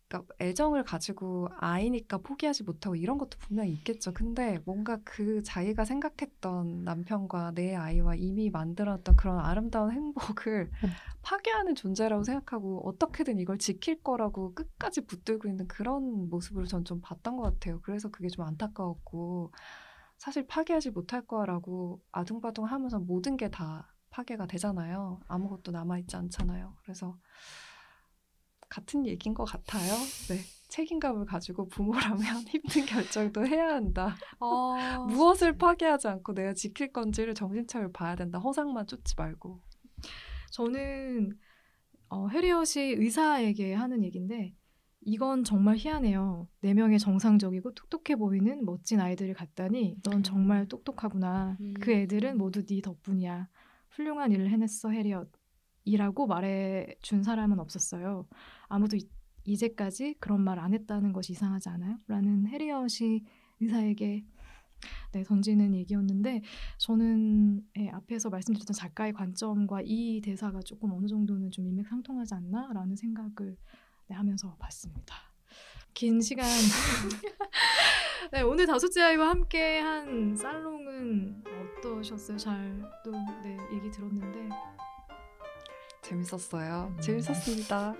그러니까 애정을 가지고 아이니까 포기하지 못하고 이런 것도 분명히 있겠죠. 근데 뭔가 그 자기가 생각했던 남편과 내 아이와 이미 만들었던 그런 아름다운 행복을 네. 파괴하는 존재라고 생각하고 어떻게든 이걸 지킬 거라고 끝까지 붙들고 있는 그런 모습으로 전좀 봤던 것 같아요. 그래서 그게 좀 안타까웠고 사실 파괴하지 못할 거라고 아둥바둥 하면서 모든 게 다 파괴가 되잖아요. 아무것도 남아있지 않잖아요. 그래서 같은 얘기인 것 같아요. 네. 책임감을 가지고 부모라면 힘든 결정도 해야 한다. 어... 무엇을 파괴하지 않고 내가 지킬 건지를 정신차려 봐야 된다. 허상만 쫓지 말고. 저는 어, 해리엇이 의사에게 하는 얘기인데 이건 정말 희한해요. 네 명의 정상적이고 똑똑해 보이는 멋진 아이들을 갖다니 넌 정말 똑똑하구나. 그 음. 그 애들은 모두 네 덕분이야. 훌륭한 일을 해냈어 해리엇. 이라고 말해 준 사람은 없었어요. 아무도 이, 제까지 그런 말 안 했다는 것이 이상하지 않아요? 라는 해리엇이 의사에게 네, 던지는 얘기였는데 저는 예, 앞에서 말씀드렸던 작가의 관점과 이 대사가 조금 어느 정도는 좀 일맥상통하지 않나라는 생각을 네, 하면서 봤습니다. 긴 시간 네, 오늘 다섯째 아이와 함께 한 살롱은 어떠셨어요? 잘또 네, 얘기 들었는데 재밌었어요. 재밌었습니다.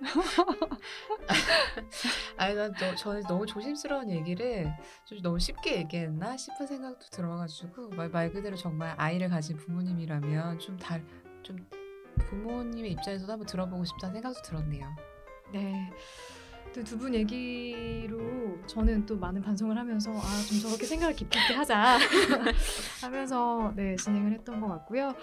아니 난 너, 저는 너무 조심스러운 얘기를 좀 너무 쉽게 얘기했나 싶은 생각도 들어가지고 말, 말 그대로 정말 아이를 가진 부모님이라면 좀다좀 부모님의 입장에서도 한번 들어보고 싶다는 생각도 들었네요. 네. 두분 얘기로 저는 또 많은 반성을 하면서 아좀 저렇게 생각을 깊게 하자 하면서 네 진행을 했던 것 같고요.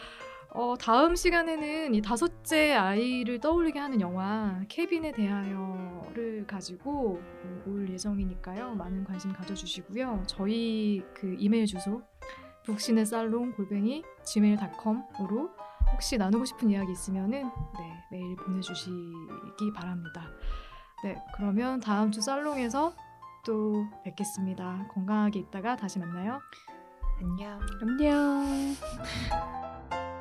어, 다음 시간에는 이 다섯째 아이를 떠올리게 하는 영화 케빈에 대하여를 가지고 올 예정이니까요. 많은 관심 가져주시고요. 저희 그 이메일 주소 북신의 살롱 골뱅이 gmail.com으로 혹시 나누고 싶은 이야기 있으면은 네, 메일 보내주시기 바랍니다. 네, 그러면 다음 주 살롱에서 또 뵙겠습니다. 건강하게 있다가 다시 만나요. 안녕. 안녕.